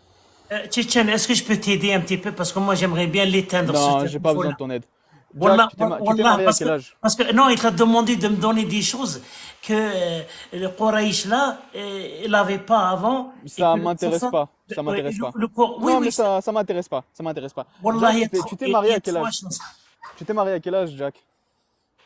Speaker 6: euh, est-ce que je peux t'aider un petit peu Parce que moi j'aimerais bien l'éteindre. Non, j'ai pas besoin de ton aide. Wallah, voilà, parce, que, non, il t'a demandé de me donner des choses que euh, le Quraysh là, euh, il n'avait pas avant. Ça m'intéresse pas. Ça m'intéresse pas. oui, non, mais
Speaker 1: ça, ça m'intéresse pas. Ça m'intéresse pas. tu t'es marié à quel âge Tu t'es marié à quel âge, Jack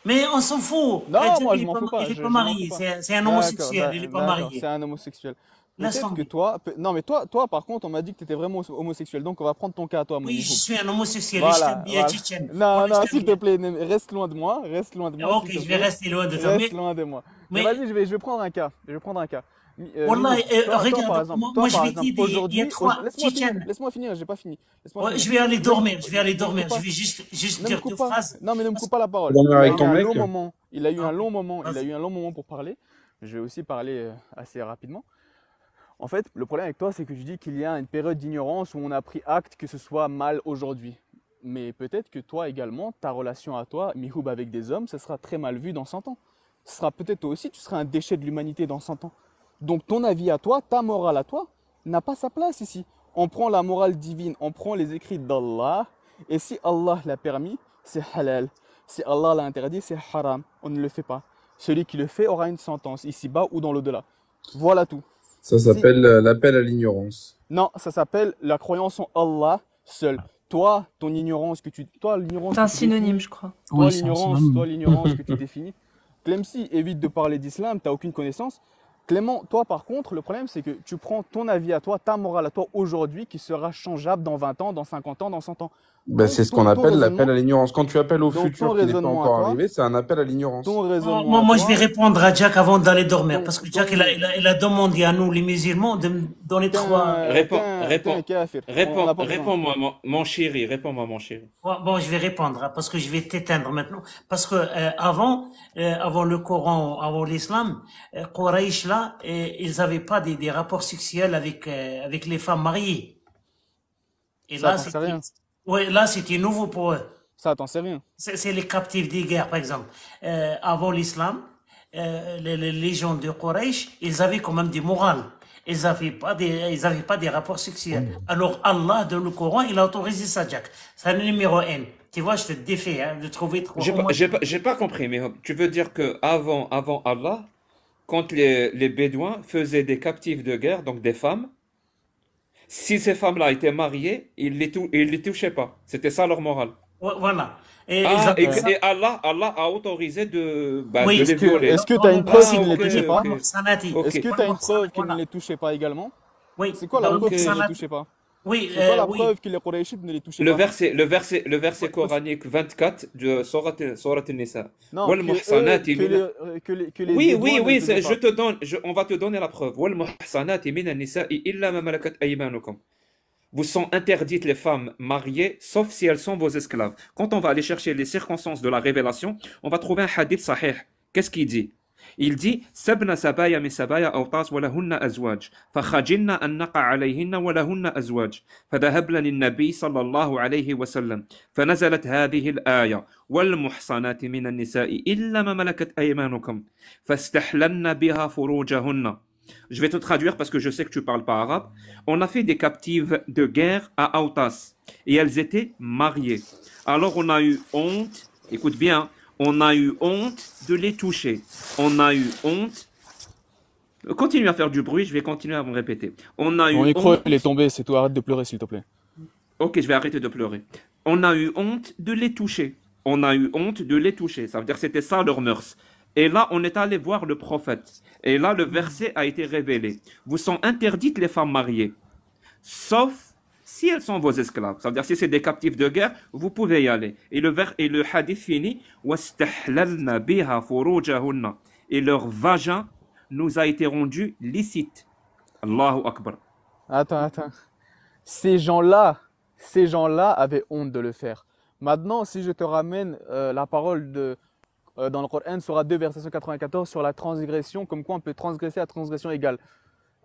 Speaker 1: mais on s'en fout. Non, eh, moi, je m'en fous pas. Il n'est pas marié. C'est un homosexuel. Il n'est pas marié. C'est un homosexuel. Peut-être que toi, non mais toi, toi par contre, on m'a dit que tu étais vraiment homosexuel, donc on va prendre ton cas à toi. oui, je suis un homosexuel, voilà, je voilà. Tchétchène. Non, non, s'il te plaît, reste loin de moi, reste loin de moi. Ok, je vais rester loin de toi. Reste loin de moi. Mais... vas-y, je vais, je vais prendre un cas, je vais prendre un cas. Euh, Wallah, euh, regarde, exemple, moi, je vais dire Il y a trois Laisse-moi finir, je n'ai j'ai pas fini. je vais
Speaker 6: aller dormir, je vais aller dormir. Je vais juste, dire deux
Speaker 1: phrases. Non, mais ne me coupe pas la parole. Il a eu un
Speaker 6: il a eu un long moment, il a
Speaker 1: eu un long moment pour parler. Je vais aussi parler euh, assez rapidement. En fait, le problème avec toi, c'est que tu dis qu'il y a une période d'ignorance où on a pris acte que ce soit mal aujourd'hui. Mais peut-être que toi également, ta relation à toi, Mihoub avec des hommes, ce sera très mal vu dans 100 ans. Ce sera peut-être toi aussi, tu seras un déchet de l'humanité dans 100 ans. Donc ton avis à toi, ta morale à toi, n'a pas sa place ici. On prend la morale divine, on prend les écrits d'Allah, et si Allah l'a permis, c'est halal. Si Allah l'a interdit, c'est haram. On ne le fait pas. Celui qui le fait aura une sentence, ici-bas ou dans l'au-delà. Voilà tout. Ça s'appelle euh, l'appel à l'ignorance. Non, ça s'appelle la croyance en Allah seul. Toi, ton ignorance que tu, toi l'ignorance. C'est un synonyme, je
Speaker 2: crois. Toi l'ignorance, toi l'ignorance que tu
Speaker 1: définis. Clemcy, évite de parler d'islam. T'as aucune connaissance. Clément, toi par contre, le problème c'est que tu prends ton avis à toi, ta morale à toi aujourd'hui qui sera changeable dans 20 ans, dans 50 ans, dans 100 ans. Ben, c'est ce qu'on appelle l'appel à l'ignorance. Quand tu appelles au futur qui n'est pas encore arrivé, c'est un appel à l'ignorance. moi, je vais
Speaker 6: répondre à Jack avant d'aller dormir, parce que Jack, il, a, demandé à nous, les musulmans, de donner trois... Euh, réponds, réponds, réponds, réponds-moi, mon, chéri, réponds-moi, mon chéri. Bon, je vais répondre, hein, parce que je vais t'éteindre maintenant. Parce que euh, avant, euh, avant le Coran, avant l'islam, Quraysh, là, et ils n'avaient pas des, rapports sexuels avec, euh, avec les femmes mariées. Et ça, là, c'était, là, c'était nouveau pour eux. Ça, t'en sais rien. C'est, les captifs des guerres, par exemple. Euh, avant l'islam, euh, les, les, gens de Quraysh, ils avaient quand même des moral. Ils n'avaient pas des, pas des rapports sexuels. Alors Allah, dans le Coran, il a autorisé ça, Jack. C'est le numéro N. Tu vois, je te défais hein, de trouver trois. J'ai
Speaker 5: pas, pas, compris, mais tu veux dire que avant, avant Allah, quand les, les, Bédouins faisaient des captifs de guerre, donc des femmes, si ces femmes-là étaient mariées, ils les, ils les touchaient pas. C'était ça leur morale. Voilà. Et, ah, et, Allah, Allah, a autorisé de, bah, de les violer. Est-ce que tu as une preuve ah, qui ne les touchait pas Est-ce que tu as une preuve qui ne les touchait pas également Oui. C'est
Speaker 1: quoi la preuve qu'il ne les touchait pas oui, euh, la preuve que les ne les touchaient le
Speaker 5: Verset, le verset, le verset coranique 24 de Sorat, Sorat Nisa. Non, que, euh, euh, que, les, que, les, oui, oui, oui, je te donne, on va te donner la preuve. Vous sont interdites les femmes mariées, sauf si elles sont vos esclaves. Quand on va aller chercher les circonstances de la révélation, on va trouver un hadith sahih. Qu'est-ce qu'il dit Il dit Sabna sabaya mi sabaya awtas walahunna azwaj. fa khajinna an naqa alayhinna walahunna azwaj. fa dhahabna lin nabi sallallahu alayhi wa sallam fa nazalat hadhihi al aya wal muhsanat min من nisa illa ma malakat aymanukum fastahlanna biha furujahunna Je vais te traduire parce que je sais que tu parles pas arabe. On a fait des captives de guerre à Autas et elles étaient mariées. Alors on a eu honte, écoute bien, On a eu honte de les toucher. On a eu honte. Continue à faire du bruit, je vais continuer à vous répéter. On a eu micro, honte... est
Speaker 1: tombé, c'est toi, arrête de pleurer s'il te plaît.
Speaker 5: Ok, je vais arrêter de pleurer. On a eu honte de les toucher. On a eu honte de les toucher. Ça veut dire que c'était ça leur mœurs. Et là, on est allé voir le prophète. Et là, le verset a été révélé. Vous sont interdites les femmes mariées, sauf si elles sont vos esclaves, ça veut dire si c'est des captifs de guerre, vous pouvez y aller. Et le vers et le hadith finit Et leur vagin nous a été rendu licite. Allahu Akbar.
Speaker 1: Attends, attends. Ces gens-là, ces gens-là avaient honte de le faire. Maintenant, si je te ramène euh, la parole de, euh, dans le Coran, sera 2, verset 94 sur la transgression, comme quoi on peut transgresser à transgression égale.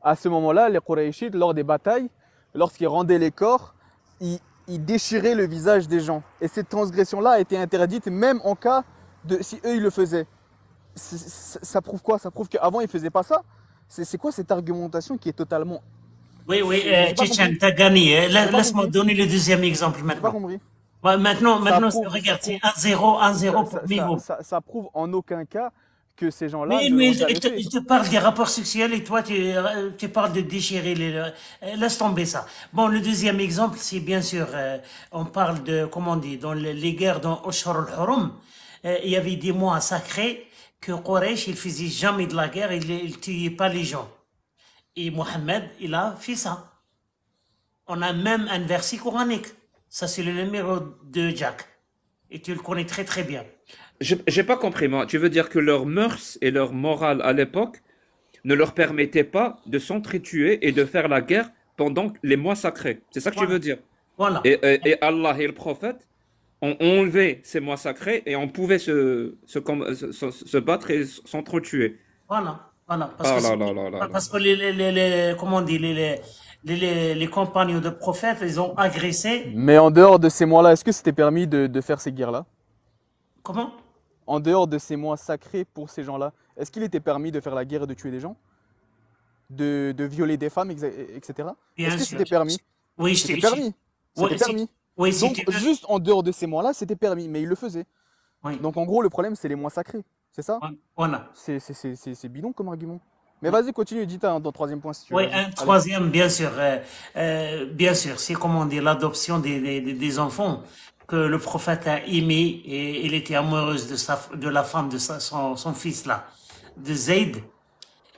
Speaker 1: À ce moment-là, les Quraishites, lors des batailles, lorsqu'ils rendaient les corps, ils, déchiraient le visage des gens. Et cette transgression-là a été interdite même en cas de si eux ils le faisaient. ça prouve quoi Ça prouve qu'avant ils faisaient pas ça. C'est quoi cette argumentation qui est totalement
Speaker 6: Oui oui, euh, tu t'as gagné. Euh, laisse-moi donner le deuxième exemple maintenant. Pas compris. maintenant, maintenant, regarde, c'est 1-0, 1-0 pour ça, prouve en aucun cas que ces gens-là. Mais, il, te parle des rapports sexuels et toi, tu, parles de déchirer les. Laisse tomber ça. Bon, le deuxième exemple, c'est bien sûr, euh, on parle de, comment on dit, dans les guerres dans Oshar al-Hurum, euh, il y avait des mois sacrés que Quraysh, il faisait jamais de la guerre, il ne tuait pas les gens. Et Mohammed, il a fait ça. On a même un verset coranique. Ça, c'est le numéro de Jack. Et tu le connais très très bien.
Speaker 5: J'ai pas compris, moi. Tu veux dire que leurs mœurs et leur morale à l'époque ne leur permettaient pas de s'entretuer et de faire la guerre pendant les mois sacrés. C'est ça que tu veux dire Voilà. Et, et, Allah et le prophète ont enlevé ces mois sacrés et on pouvait se, se, battre et s'entretuer.
Speaker 6: Voilà. Voilà, parce ah que, parce que les, les, les, comment dit, les, les, les, compagnons de prophètes, ils ont agressé.
Speaker 1: Mais en dehors de ces mois-là, est-ce que c'était permis de, de faire ces guerres-là Comment en dehors de ces mois sacrés pour ces gens-là, est-ce qu'il était permis de faire la guerre et de tuer des gens de, violer des femmes, etc. Est-ce que c'était permis Oui, c'était permis. C'était permis. Oui, Donc, juste en dehors de ces mois-là, c'était permis, mais il le faisait. Donc, en gros, le problème, c'est les mois sacrés. C'est ça
Speaker 6: Voilà. C'est bidon comme argument. Mais vas-y, continue, dis un, troisième point si tu Oui, un troisième, bien sûr. Euh, euh, bien sûr, c'est comment dire l'adoption des, des, enfants que le prophète a aimé et il était amoureuse de, sa, de la femme de sa, son, son fils là, de Zaid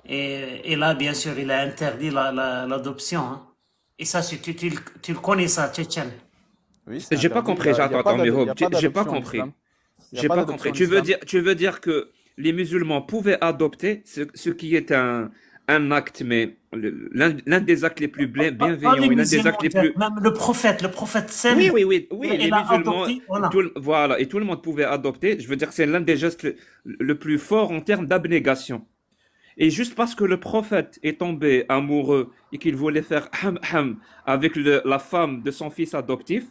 Speaker 6: Et, et, là, bien sûr, il a interdit l'adoption. La, hein. Et ça, c'est tu, tu, le connais ça, Tchétchène.
Speaker 5: Oui, j'ai pas compris, j'attends, j'ai pas compris.
Speaker 6: J'ai pas compris. Tu veux, dire,
Speaker 5: tu veux dire que les musulmans pouvaient adopter ce, ce qui est un, un acte, mais l'un des actes les plus bienveillants, des Même
Speaker 6: le prophète, le prophète Sam. Oui, oui, oui, oui voilà.
Speaker 5: voilà. et tout le monde pouvait adopter. Je veux dire, c'est l'un des gestes le, plus fort en termes d'abnégation. Et juste parce que le prophète est tombé amoureux et qu'il voulait faire ham ham avec la femme de son fils adoptif,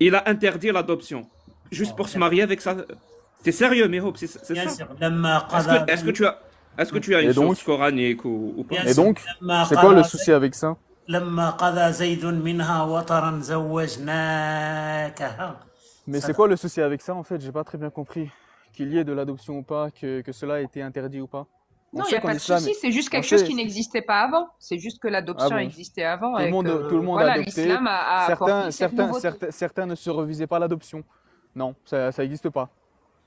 Speaker 5: il a interdit l'adoption, juste oh, pour se marier avec sa... C'est sérieux, mais c'est ça. Est-ce que tu as... Est-ce que tu as une source coranique ou, pas Et donc, c'est quoi le souci
Speaker 1: avec ça mais c'est quoi le souci avec ça en fait J'ai pas très bien compris qu'il y ait de l'adoption ou pas, que, que cela ait été interdit ou pas. non, il n'y a pas de souci, c'est juste quelque chose qui
Speaker 2: n'existait pas avant. C'est juste que l'adoption ah existait avant. Tout le monde, tout le monde a adopté.
Speaker 1: certains, ne se revisaient pas l'adoption. Non, ça n'existe pas.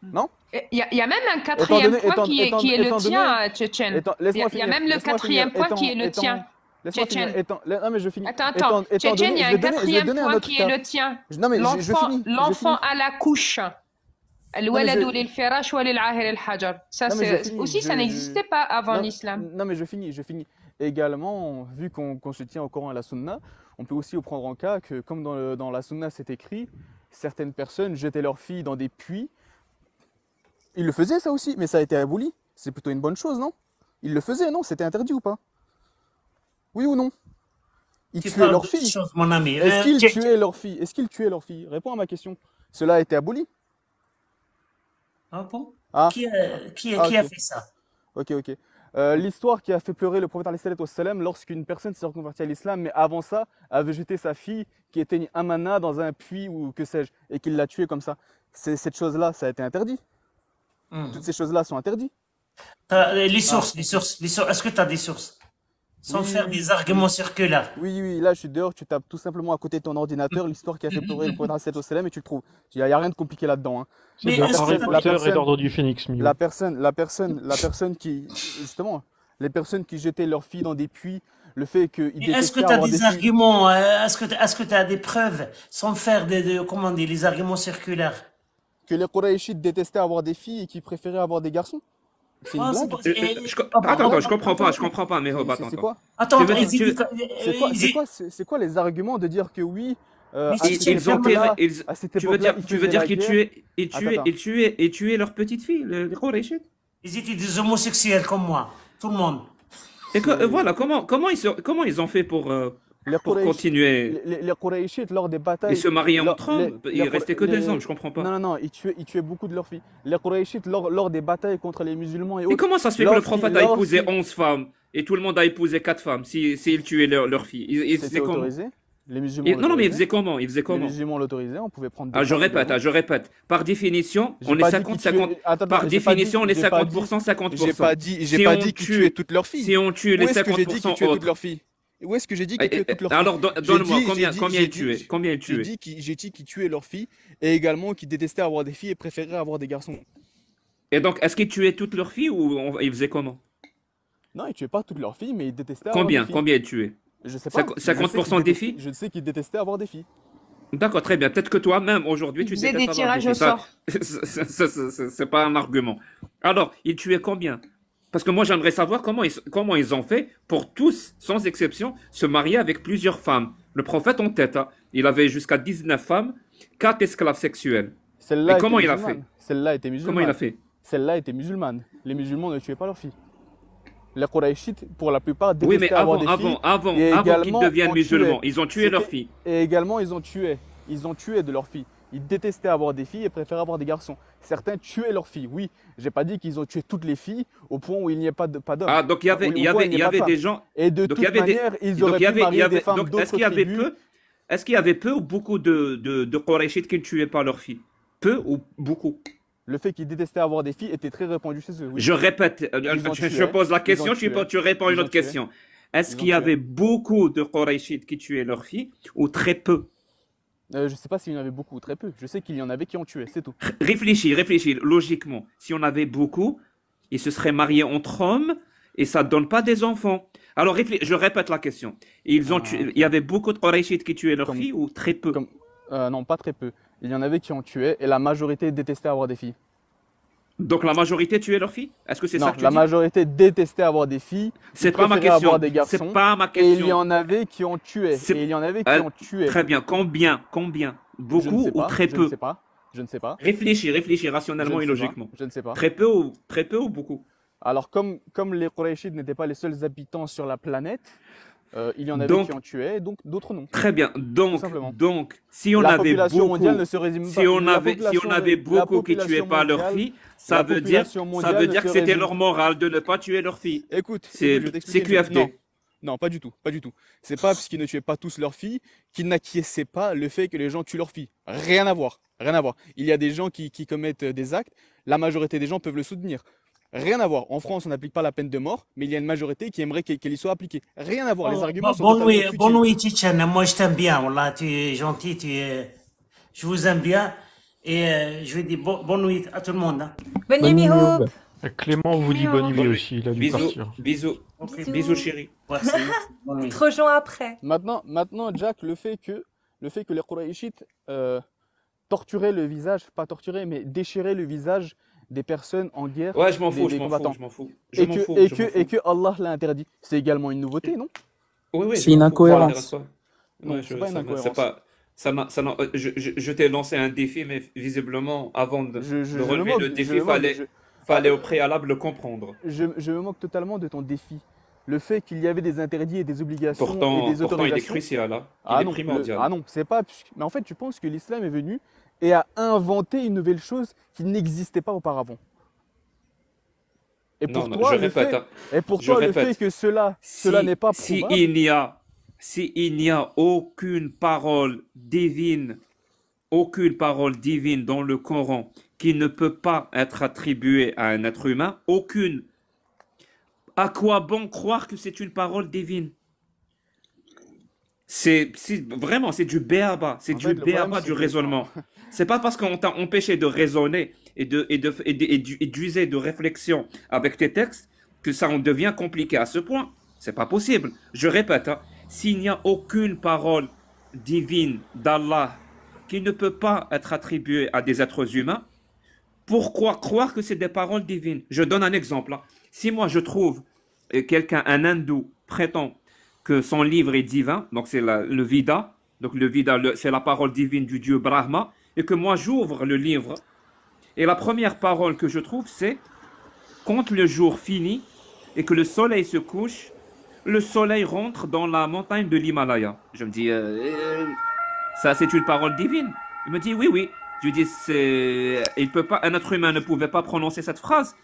Speaker 1: Mm. Non
Speaker 2: Il y, y, a même un quatrième point qui, est,
Speaker 1: qui est le tien, euh, Tchétchène Il y, a même le quatrième point qui est le tien. Tchétchen. non, mais je finis. Attends, attends. Tchétchène, il y a un quatrième point qui est le tien. Non, mais je finis. L'enfant à la couche. الولد je... للفراش وللعاهر hajar Ça, aussi, ça n'existait pas avant l'islam. Non, mais je finis, je finis. Également, vu qu'on se tient au Coran et à la Sunna, on peut aussi prendre en cas que, comme dans, dans la Sunna c'est écrit, certaines personnes jetaient leurs filles dans des puits il le faisait ça aussi, mais ça a été aboli. C'est plutôt une bonne chose, non Il le faisait non C'était interdit ou pas Oui ou non Il tu leur fille. mon ami. Est-ce qu'il tuait leur fille Est-ce qu'il tuait leur fille Réponds à ma question. Cela a été aboli. Ah bon ah. Qui, a ah, fait ça Ok, ok. Euh, l'histoire qui a fait pleurer le prophète salam lorsqu'une personne s'est reconvertie à l'islam, mais avant ça, avait jeté sa fille qui était une amana dans un puits ou que sais-je, et qu'il l'a tuée comme ça. C'est, cette chose-là, ça a été interdit. Hmm. Toutes ces choses-là sont interdites.
Speaker 6: Les sources, les sources, les sources. Est-ce que tu as des sources Sans faire des arguments circulaires.
Speaker 1: Oui, oui, là je suis dehors, tu tapes tout simplement à côté de ton ordinateur hmm. l'histoire qui a fait pleurer le prophète et tu le trouves. Il n'y a, rien de compliqué là-dedans. la, personne, du
Speaker 3: phénix, la
Speaker 1: personne, la personne, qui, justement, les personnes qui jetaient leurs filles dans des puits, le fait que hein? est-ce que tu as des,
Speaker 6: arguments, est-ce que tu as, des preuves sans faire des, de, comment dire, les arguments circulaires
Speaker 1: que les Quraïchites détestaient avoir des filles et qu'ils préféraient avoir des garçons
Speaker 5: c'est une oh, blague euh, Attends, attends, je comprends pas, je comprends pas, mais attends. C'est quoi Attends, c'est
Speaker 1: quoi, c'est quoi les arguments de dire que oui, euh, ils, ont là, ils... Tu veux dire, tu veux dire qu'ils tuaient, ils tuaient, ils
Speaker 5: tuaient, ils tuaient leurs petites filles, les Quraïchites Ils étaient des homosexuels comme moi, tout le monde. Et que, euh, voilà, comment, comment ils, comment ils ont fait pour, euh, les pour continuer.
Speaker 1: Les, lors des batailles. Ils se mariaient entre eux. il ne restait que des hommes, je comprends pas. Non, non, non, ils tuaient, ils tuaient beaucoup de leurs filles. Les Quraïchites, lors, lors, des batailles contre les musulmans et autres. comment ça se fait que le prophète a épousé
Speaker 5: 11 femmes et tout le monde a épousé 4 femmes s'il si, tuait leurs leur filles C'est autorisé les musulmans. non, non, mais ils faisaient comment
Speaker 1: Ils faisaient comment Les musulmans l'autorisaient, on pouvait prendre. Des ah, je répète, ah,
Speaker 5: je répète. Par définition, on est 50, 50. par définition, on est 50%, 50%. J'ai pas dit, j'ai pas qu'ils tuaient toutes leurs filles. Si on tue Où les 50% que dit tuaient toutes leurs filles où est-ce que j'ai dit qu'ils tuaient toutes leurs Alors, donne-moi, combien, combien ils tuaient Combien J'ai
Speaker 1: dit qu'ils tuaient leurs filles et également qu'ils détestaient avoir des filles et préféraient avoir des garçons.
Speaker 5: Et donc, est-ce qu'ils tuaient toutes leurs filles ou ils faisaient comment
Speaker 1: Non, ils tuaient pas toutes leurs filles, mais ils détestaient combien, avoir des filles. Combien
Speaker 5: ils tuaient Je sais pas. 50% des filles
Speaker 1: Je sais qu'ils détestaient avoir des filles.
Speaker 5: D'accord, très bien. Peut-être que toi-même, aujourd'hui, tu sais des tirages au sort. C'est pas un argument. Alors, ils tuaient combien parce que moi, j'aimerais savoir comment ils, comment ils ont fait pour tous, sans exception, se marier avec plusieurs femmes. Le prophète en tête, hein. il avait jusqu'à 19 femmes, 4 esclaves sexuels. celle Et comment il a fait Celle-là était musulmane. Comment il a fait Celle-là était
Speaker 1: musulmane. Les musulmans ne tuaient pas leurs filles. Les koraïchites pour la plupart, oui, mais avant, des avant, Avant, avant, qu'ils deviennent musulmans, ils ont tué leurs filles. Et également, ils ont tué. Ils ont tué de leurs filles. Ils détestaient avoir des filles et préféraient avoir des garçons. Certains tuaient leurs filles. Oui, j'ai pas dit qu'ils ont tué toutes les filles au point où il n'y a pas d'hommes. Ah donc il y avait, des gens. Et de toute manière, ils auraient donc, pu y des femmes Est-ce qu'il y avait
Speaker 5: peu, est-ce qu'il y avait peu ou beaucoup de de, qui ne tuaient pas leurs filles
Speaker 1: Peu ou beaucoup le fait qu'ils détestaient avoir des filles était très répandu chez eux. Je répète, euh, je, pose la question, je, tu réponds à une autre question.
Speaker 5: Est-ce qu'il y avait beaucoup de Qurayshites qui tuaient leurs filles ou très peu euh, je ne sais pas s'il y en avait beaucoup ou très peu. Je sais qu'il y en avait qui ont tué, c'est tout. Réfléchis, réfléchis. Logiquement, si on avait beaucoup, ils se seraient mariés entre hommes et ça ne donne pas des enfants. Alors, je répète la question. Ils ont ah, Il y avait beaucoup de qui tuaient leurs filles ou très peu
Speaker 1: euh, Non, pas très peu. Il y en avait qui ont tué et la majorité détestait avoir des filles.
Speaker 5: Donc la majorité tuait leurs filles Est-ce que c'est ça que tu la
Speaker 1: majorité détestait avoir des filles. C'est pas ma question. Avoir des garçons. C'est pas ma question. Et il y en avait qui
Speaker 5: ont tué. Et il y en avait qui ont tué. Très bien. Combien Combien Beaucoup ou très peu Je ne sais pas. Je ne sais pas. Réfléchis, réfléchis rationnellement et logiquement. je ne sais pas. Très peu ou très peu ou beaucoup
Speaker 1: Alors comme comme les Qurayshites n'étaient pas les seuls habitants sur la planète, euh, il y en avait donc, qui en
Speaker 5: tuaient, donc d'autres non. Très bien. Donc, donc si on avait beaucoup, qui ne si on avait, si on avait beaucoup qui tuaient pas leurs filles, ça veut dire, ça veut dire que c'était leur morale de ne pas tuer leurs filles. Écoute, c'est QFD. Non,
Speaker 1: non, pas du tout, pas du tout. C'est pas parce qu'ils ne tuaient pas tous leurs filles qu'ils n'acquiesçaient pas le fait que les gens tuent leurs filles. Rien à voir, rien à voir. Il y a des gens qui commettent des actes. La majorité des gens peuvent le soutenir. Rien à voir. En France, on n'applique pas la peine de mort, mais il y a une majorité qui aimerait qu'elle y soit appliquée. Rien à voir. Les oh, arguments bah, sont bon, nuit, bon nuit,
Speaker 6: moi je t'aime bien. tu es gentil, tu es... je vous aime bien. Et euh, je vais dire bon, bonne nuit à tout le monde. Hein. Bonne, nuit, Hope.
Speaker 3: Clément vous dit bonne nuit aussi, bisous,
Speaker 6: Bisous, chérie. Merci. jours après.
Speaker 1: Maintenant, maintenant, Jack, le fait que, le fait que les Quraïchites euh, torturaient le visage, pas torturaient, mais déchiraient le visage des personnes en guerre. Ouais, je m'en fous, je m'en fous, je m'en fous. et, que, Allah l'a interdit. C'est également une nouveauté, non Oui, oui. C'est une incohérence. c'est pas une incohérence.
Speaker 5: ça euh, je, je, t'ai lancé un défi, mais visiblement, avant de, de relever le défi, fallait, fallait au préalable le comprendre.
Speaker 1: Je, me moque totalement de ton défi le fait qu'il y avait des interdits et des obligations pourtant, des il est crucial, hein. Il ah est non, primordial. ah non, c'est pas. Mais en fait, tu penses que l'islam est venu et à inventer une nouvelle chose qui n'existait pas auparavant.
Speaker 5: Et pourquoi? je répète, fait, hein. et pourquoi le fait que
Speaker 1: cela, cela n'est pas Si il n'y
Speaker 5: a, si il n'y a aucune parole divine, aucune parole divine dans le Coran qui ne peut pas être attribuée à un être humain, aucune. À quoi bon croire que c'est une parole divine C'est vraiment, c'est du béaba, c'est du béaba du raisonnement. C'est pas parce qu'on t'a empêché de raisonner et de et d'user de, réflexion avec tes textes que ça en devient compliqué à ce point. C'est pas possible. Je répète, hein, s'il n'y a aucune parole divine d'Allah qui ne peut pas être attribuée à des êtres humains, pourquoi croire que c'est des paroles divines Je donne un exemple. Hein. Si moi je trouve euh, quelqu'un, un hindou, prétend que son livre est divin, donc c'est le Vida, donc le Vida, c'est la parole divine du dieu Brahma, et que moi j'ouvre le livre, et la première parole que je trouve, c'est Quand le jour finit et que le soleil se couche, le soleil rentre dans la montagne de l'Himalaya. Je me dis, euh, euh, ça c'est une parole divine. Il me dit, oui, oui. Je lui dis, il peut pas, un être humain ne pouvait pas prononcer cette phrase.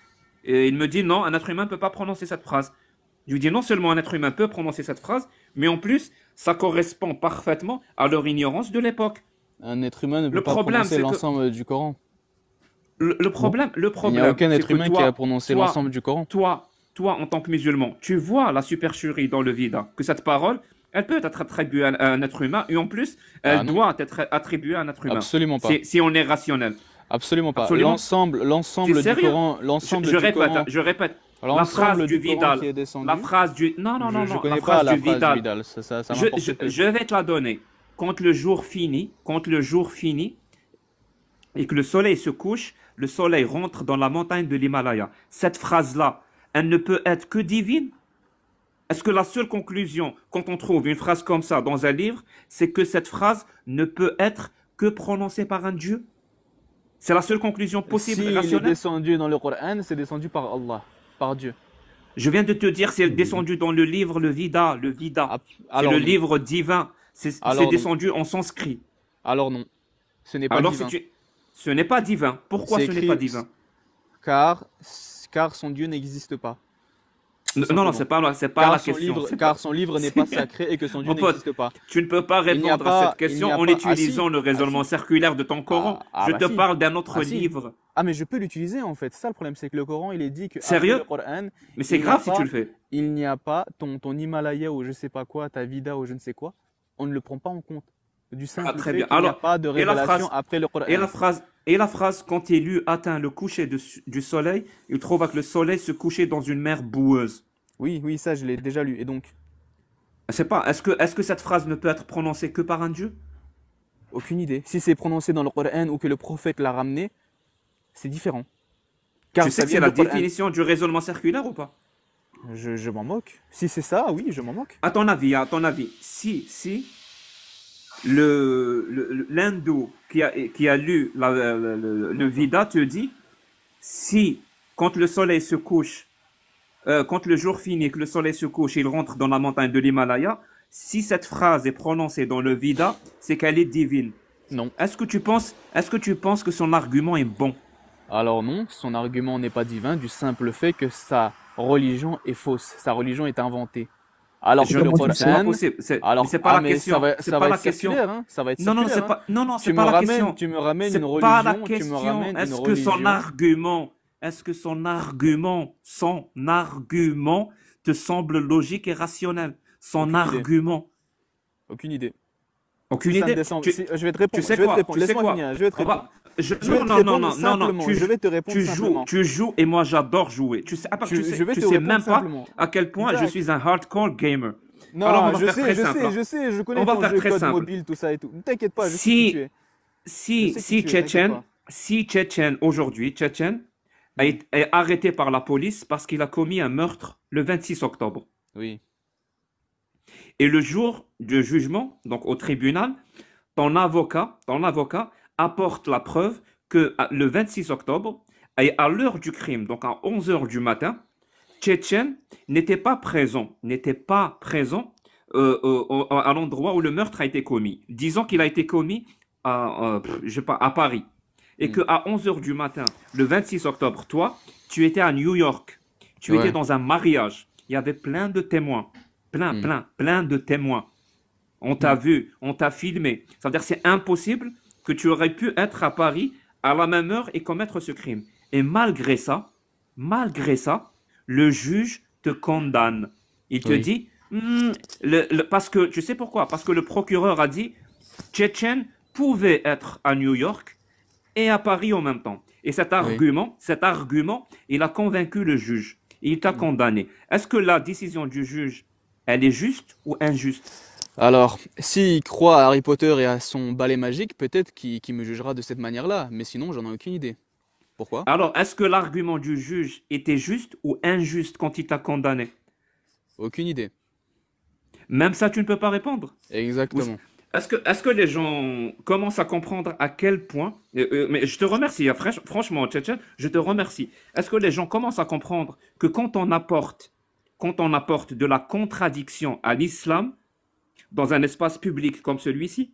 Speaker 5: Et il me dit, non, un être humain ne peut pas prononcer cette phrase. Je lui dis, non seulement un être humain peut prononcer cette phrase, mais en plus, ça correspond parfaitement à leur ignorance de l'époque. Un être humain ne peut le pas prononcer l'ensemble du Coran. Le, problème, le problème. Il n'y a aucun être humain qui a prononcé l'ensemble du Coran. Toi, toi, en tant que musulman, tu vois la supercherie dans le vide, hein, que cette parole, elle peut être attribuée à un être humain, et en plus, elle ah doit être attribuée à un être humain. Absolument pas. Si on est rationnel. Absolument pas. L'ensemble,
Speaker 1: l'ensemble du Coran, l'ensemble je, je, répète, hein, je répète. La phrase du Vidal.
Speaker 5: la phrase du. Non, non, non, non. Je, connais la pas la phrase du Vidal. je, vais te la donner quand le jour finit, quand le jour finit et que le soleil se couche, le soleil rentre dans la montagne de l'Himalaya. Cette phrase-là, elle ne peut être que divine. Est-ce que la seule conclusion, quand on trouve une phrase comme ça dans un livre, c'est que cette phrase ne peut être que prononcée par un Dieu C'est la seule conclusion possible, si rationnelle. descendu dans le Coran, c'est descendu par Allah, par Dieu. Je viens de te dire, c'est descendu dans le livre, le Vida, le Vida. Ah, c'est le livre divin. C'est descendu en sanskrit. Alors non. Ce n'est pas divin. Ce n'est pas divin. Pourquoi ce n'est pas divin
Speaker 1: car, car son Dieu n'existe pas. Non, non, c'est pas, c'est pas la question. car son livre n'est pas sacré et que son Dieu
Speaker 5: n'existe pas. Tu ne peux pas répondre à cette question en ah, utilisant le ah, raisonnement circulaire de ton ah, Coran. je bah, te parle d'un autre livre.
Speaker 1: Ah, mais je peux l'utiliser en fait. Ça, le problème, c'est que le Coran, il est dit que. Sérieux Mais c'est grave si tu le fais. Il n'y a pas ton, ton Himalaya ou je sais pas quoi, ta Vida ou je ne sais quoi
Speaker 5: on ne le prend pas en compte. Du ah,
Speaker 1: simple Il a pas de révélation après le Coran. Et la phrase,
Speaker 5: et la phrase quand élu atteint le coucher du soleil, il trouva que le soleil se couchait dans une mer boueuse. Oui, oui, ça je l'ai déjà lu. Et donc C'est pas. Est-ce que, est-ce que cette phrase ne peut être prononcée que par un dieu Aucune idée. Si c'est prononcé dans le Coran ou que le prophète l'a ramené, c'est différent.
Speaker 1: Car tu sais que c'est la définition
Speaker 5: du raisonnement circulaire ou pas je, m'en moque. Si c'est ça, oui, je m'en moque. À ton avis, à ton avis, si, si le l'hindou qui a, qui a lu le Vida te dit, si quand le soleil se couche, euh, quand le jour finit et que le soleil se couche, il rentre dans la montagne de l'Himalaya, si cette phrase est prononcée dans le Vida, c'est qu'elle est divine. Non. Est-ce que tu penses, est-ce que tu penses que son argument est bon Alors non, son argument n'est pas divin du simple fait que ça
Speaker 1: religion est fausse, sa religion est inventée. Alors je le Holstein, c'est alors c'est pas ah, la question, ça va, pas la question. Hein. ça va être non non, c'est pas hein. non non, c'est pas la question. Tu me ramènes une religion, pas la question. tu me ramènes Est-ce que son
Speaker 5: argument, est-ce que son argument, son argument te semble logique et rationnel Son argument. Aucune idée. Aucune idée. Je vais te répondre. Tu sais je vais te répondre. Laisse-moi finir. Je vais te répondre je, non, non, non, non, non, tu, je vais te répondre. Tu joues, tu joues et moi j'adore jouer. Tu sais, sais, même pas à quel point je suis un hardcore gamer. Non, Alors, je sais, je simple. sais, je hein. sais, je connais on ton va faire très code mobile,
Speaker 1: tout ça et tout. Ne t'inquiète pas, je si, sais
Speaker 5: Si, si Tchétchène, si aujourd'hui, Chechen, est, est arrêté par la police parce qu'il a commis un meurtre le 26 octobre. Oui. Et le jour du jugement, donc au tribunal, ton avocat, ton avocat apporte la preuve que le 26 octobre, et à l'heure du crime, donc à 11 h du matin, Tchétchène n'était pas présent, n'était pas présent euh, euh, à l'endroit où le meurtre a été commis. Disons qu'il a été commis à, euh, je pas, à Paris. Et mm. qu'à 11 heures du matin, le 26 octobre, toi, tu étais à New York. Tu étais dans un mariage. Il y avait plein de témoins. Plein, mm. plein, plein de témoins. On t'a mm. vu, on t'a filmé. Ça veut dire c'est impossible que tu aurais pu être à Paris à la même heure et commettre ce crime. Et malgré ça, malgré ça, le juge te condamne. Il te dit, hmm, parce que, tu sais pourquoi Parce que le procureur a dit, Tchétchène pouvait être à New York et à Paris en même temps. Et cet argument, cet argument, il a convaincu le juge. Il t'a mm. condamné. Est-ce que la décision du juge, elle est juste ou injuste
Speaker 1: alors, s'il croit à Harry Potter et à son balai magique, peut-être qu'il me jugera de cette manière-là,
Speaker 5: mais sinon, j'en ai aucune idée. Pourquoi Alors, est-ce que l'argument du juge était juste ou injuste quand il t'a condamné Aucune idée. Même ça, tu ne peux pas répondre Exactement. Est-ce que, les gens commencent à comprendre à quel point... Euh, euh, mais je te remercie, hein, franchement, Tchétchène, je te remercie. Est-ce que les gens commencent à comprendre que quand on apporte, quand on apporte de la contradiction à l'islam, dans un espace public comme celui-ci,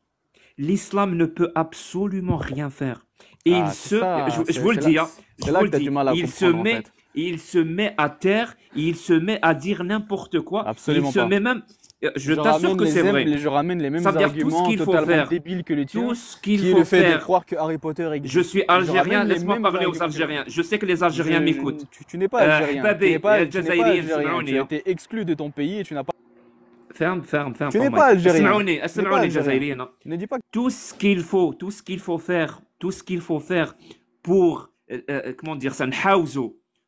Speaker 5: l'islam ne peut absolument rien faire. Et il ah, se, je, vous le dis, là, hein, je vous le dis, il se met, il se met à terre, il se met à dire n'importe quoi, il se met même, euh, je, t'assure que c'est vrai. Je ramène les mêmes ça arguments tout ce qu'il faut faire. débiles que les tiens, tout ce qu'il faut faire.
Speaker 1: croire que Harry Potter Je suis algérien, laisse-moi parler aux
Speaker 5: Algériens. Je sais que les Algériens m'écoutent. Tu, n'es pas euh, algérien. tu n'es pas, euh, algérien. tu
Speaker 1: as exclu de ton pays et tu n'as pas Ferme, ferme, ferme. tu n'es pas algérien
Speaker 5: tout ce qu'il faut tout ce qu'il faut faire tout ce qu'il faut faire pour euh, euh, comment dire ça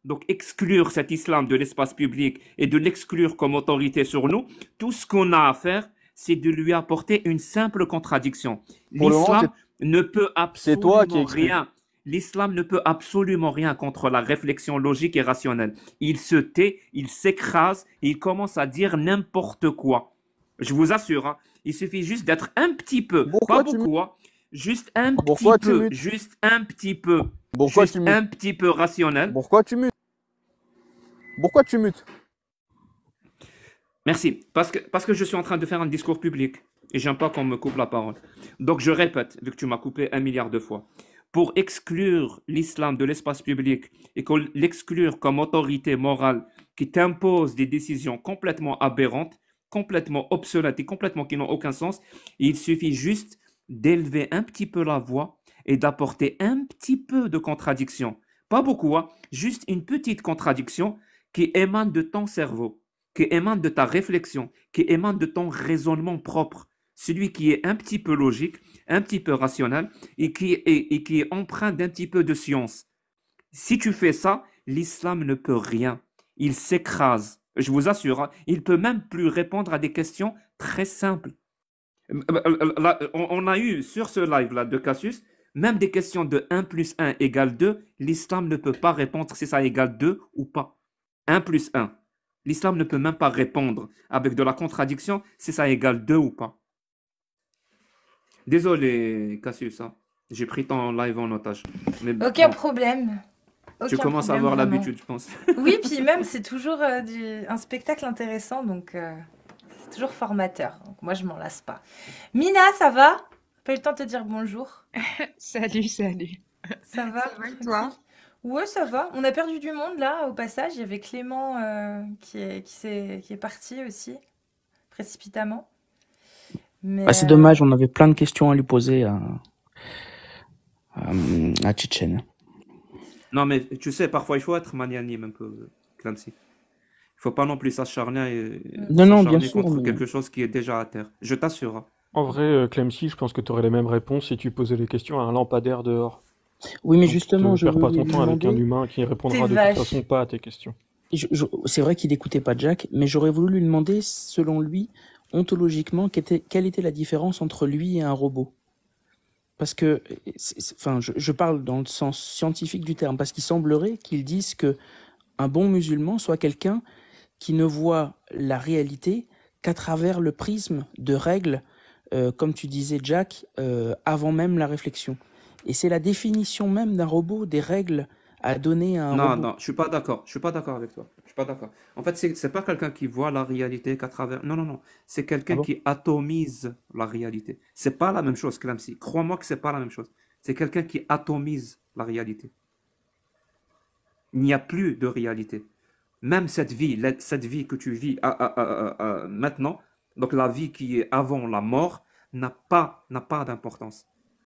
Speaker 5: donc exclure cet islam de l'espace public et de l'exclure comme autorité sur nous tout ce qu'on a à faire c'est de lui apporter une simple contradiction l'islam ne peut absolument rien l'islam ne peut absolument rien contre la réflexion logique et rationnelle. Il se tait, il s'écrase, il commence à dire n'importe quoi. Je vous assure, hein, il suffit juste d'être un petit peu, pas beaucoup, hein, ah, juste un petit peu, juste un petit peu, juste un petit peu rationnel. Pourquoi tu mutes Pourquoi tu mutes Merci, parce que, parce que je suis en train de faire un discours public et j'aime pas qu'on me coupe la parole. Donc je répète, vu que tu m'as coupé un milliard de fois pour exclure l'islam de l'espace public et l'exclure comme autorité morale qui t'impose des décisions complètement aberrantes, complètement obsolètes et complètement qui n'ont aucun sens, il suffit juste d'élever un petit peu la voix et d'apporter un petit peu de contradiction. Pas beaucoup, hein, juste une petite contradiction qui émane de ton cerveau, qui émane de ta réflexion, qui émane de ton raisonnement propre celui qui est un petit peu logique, un petit peu rationnel et qui est, et empreint d'un petit peu de science. Si tu fais ça, l'islam ne peut rien. Il s'écrase. Je vous assure, hein, il peut même plus répondre à des questions très simples. Euh, euh, euh, on a eu sur ce live-là de Cassius, même des questions de 1 plus 1 égale 2, l'islam ne peut pas répondre si ça égale 2 ou pas. 1 plus 1. L'islam ne peut même pas répondre avec de la contradiction si ça égale 2 ou pas. Désolé, Cassius, hein. j'ai pris ton live en otage. Mais Aucun
Speaker 2: problème. tu commences à avoir l'habitude, je pense. oui, puis même, c'est toujours euh, un spectacle intéressant, donc euh, c'est toujours formateur. moi, je m'en lasse pas. Mina, ça va Pas eu le temps de te dire bonjour. salut, salut. Ça va Ça va toi Ouais, ça va. On a perdu du monde là, au passage. Il y avait Clément euh, qui, qui est parti aussi, précipitamment. Bah,
Speaker 5: c'est euh, dommage,
Speaker 4: on avait plein de questions à lui poser à, à,
Speaker 5: Non, mais tu sais, parfois il faut être magnanime un peu, Clancy. Il faut pas non plus s'acharner et... non, contre quelque chose qui est déjà à terre. Je t'assure. Hein.
Speaker 1: En vrai, euh, Clemcy, je pense que tu aurais les mêmes réponses si tu posais les questions à un lampadaire dehors.
Speaker 4: Oui, mais justement, je ne perds pas ton temps avec un humain qui répondra de toute façon pas à tes questions. C'est vrai qu'il n'écoutait pas Jack, mais j'aurais voulu lui demander, selon lui, ontologiquement, quelle était la différence entre lui et un robot Parce que, enfin, je, parle dans le sens scientifique du terme, parce qu'il semblerait qu'ils disent que un bon musulman soit quelqu'un qui ne voit la réalité qu'à travers le prisme de règles, euh, comme tu disais, Jack, euh, avant même la réflexion. Et c'est la définition même d'un robot, des règles à donner
Speaker 5: à un robot. Non, non, je suis pas d'accord. Je suis pas d'accord avec toi. Je ne suis pas d'accord. En fait, c'est n'est pas quelqu'un qui voit la réalité qu'à travers. Non, non, non. C'est quelqu'un ah qui atomise la réalité. C'est pas la même chose, que Klamsi. Crois-moi que c'est pas la même chose. C'est quelqu'un qui atomise la réalité. Il n'y a plus de réalité. Même cette vie, cette vie que tu vis maintenant, donc la vie qui est avant la mort, n'a pas, n'a pas d'importance.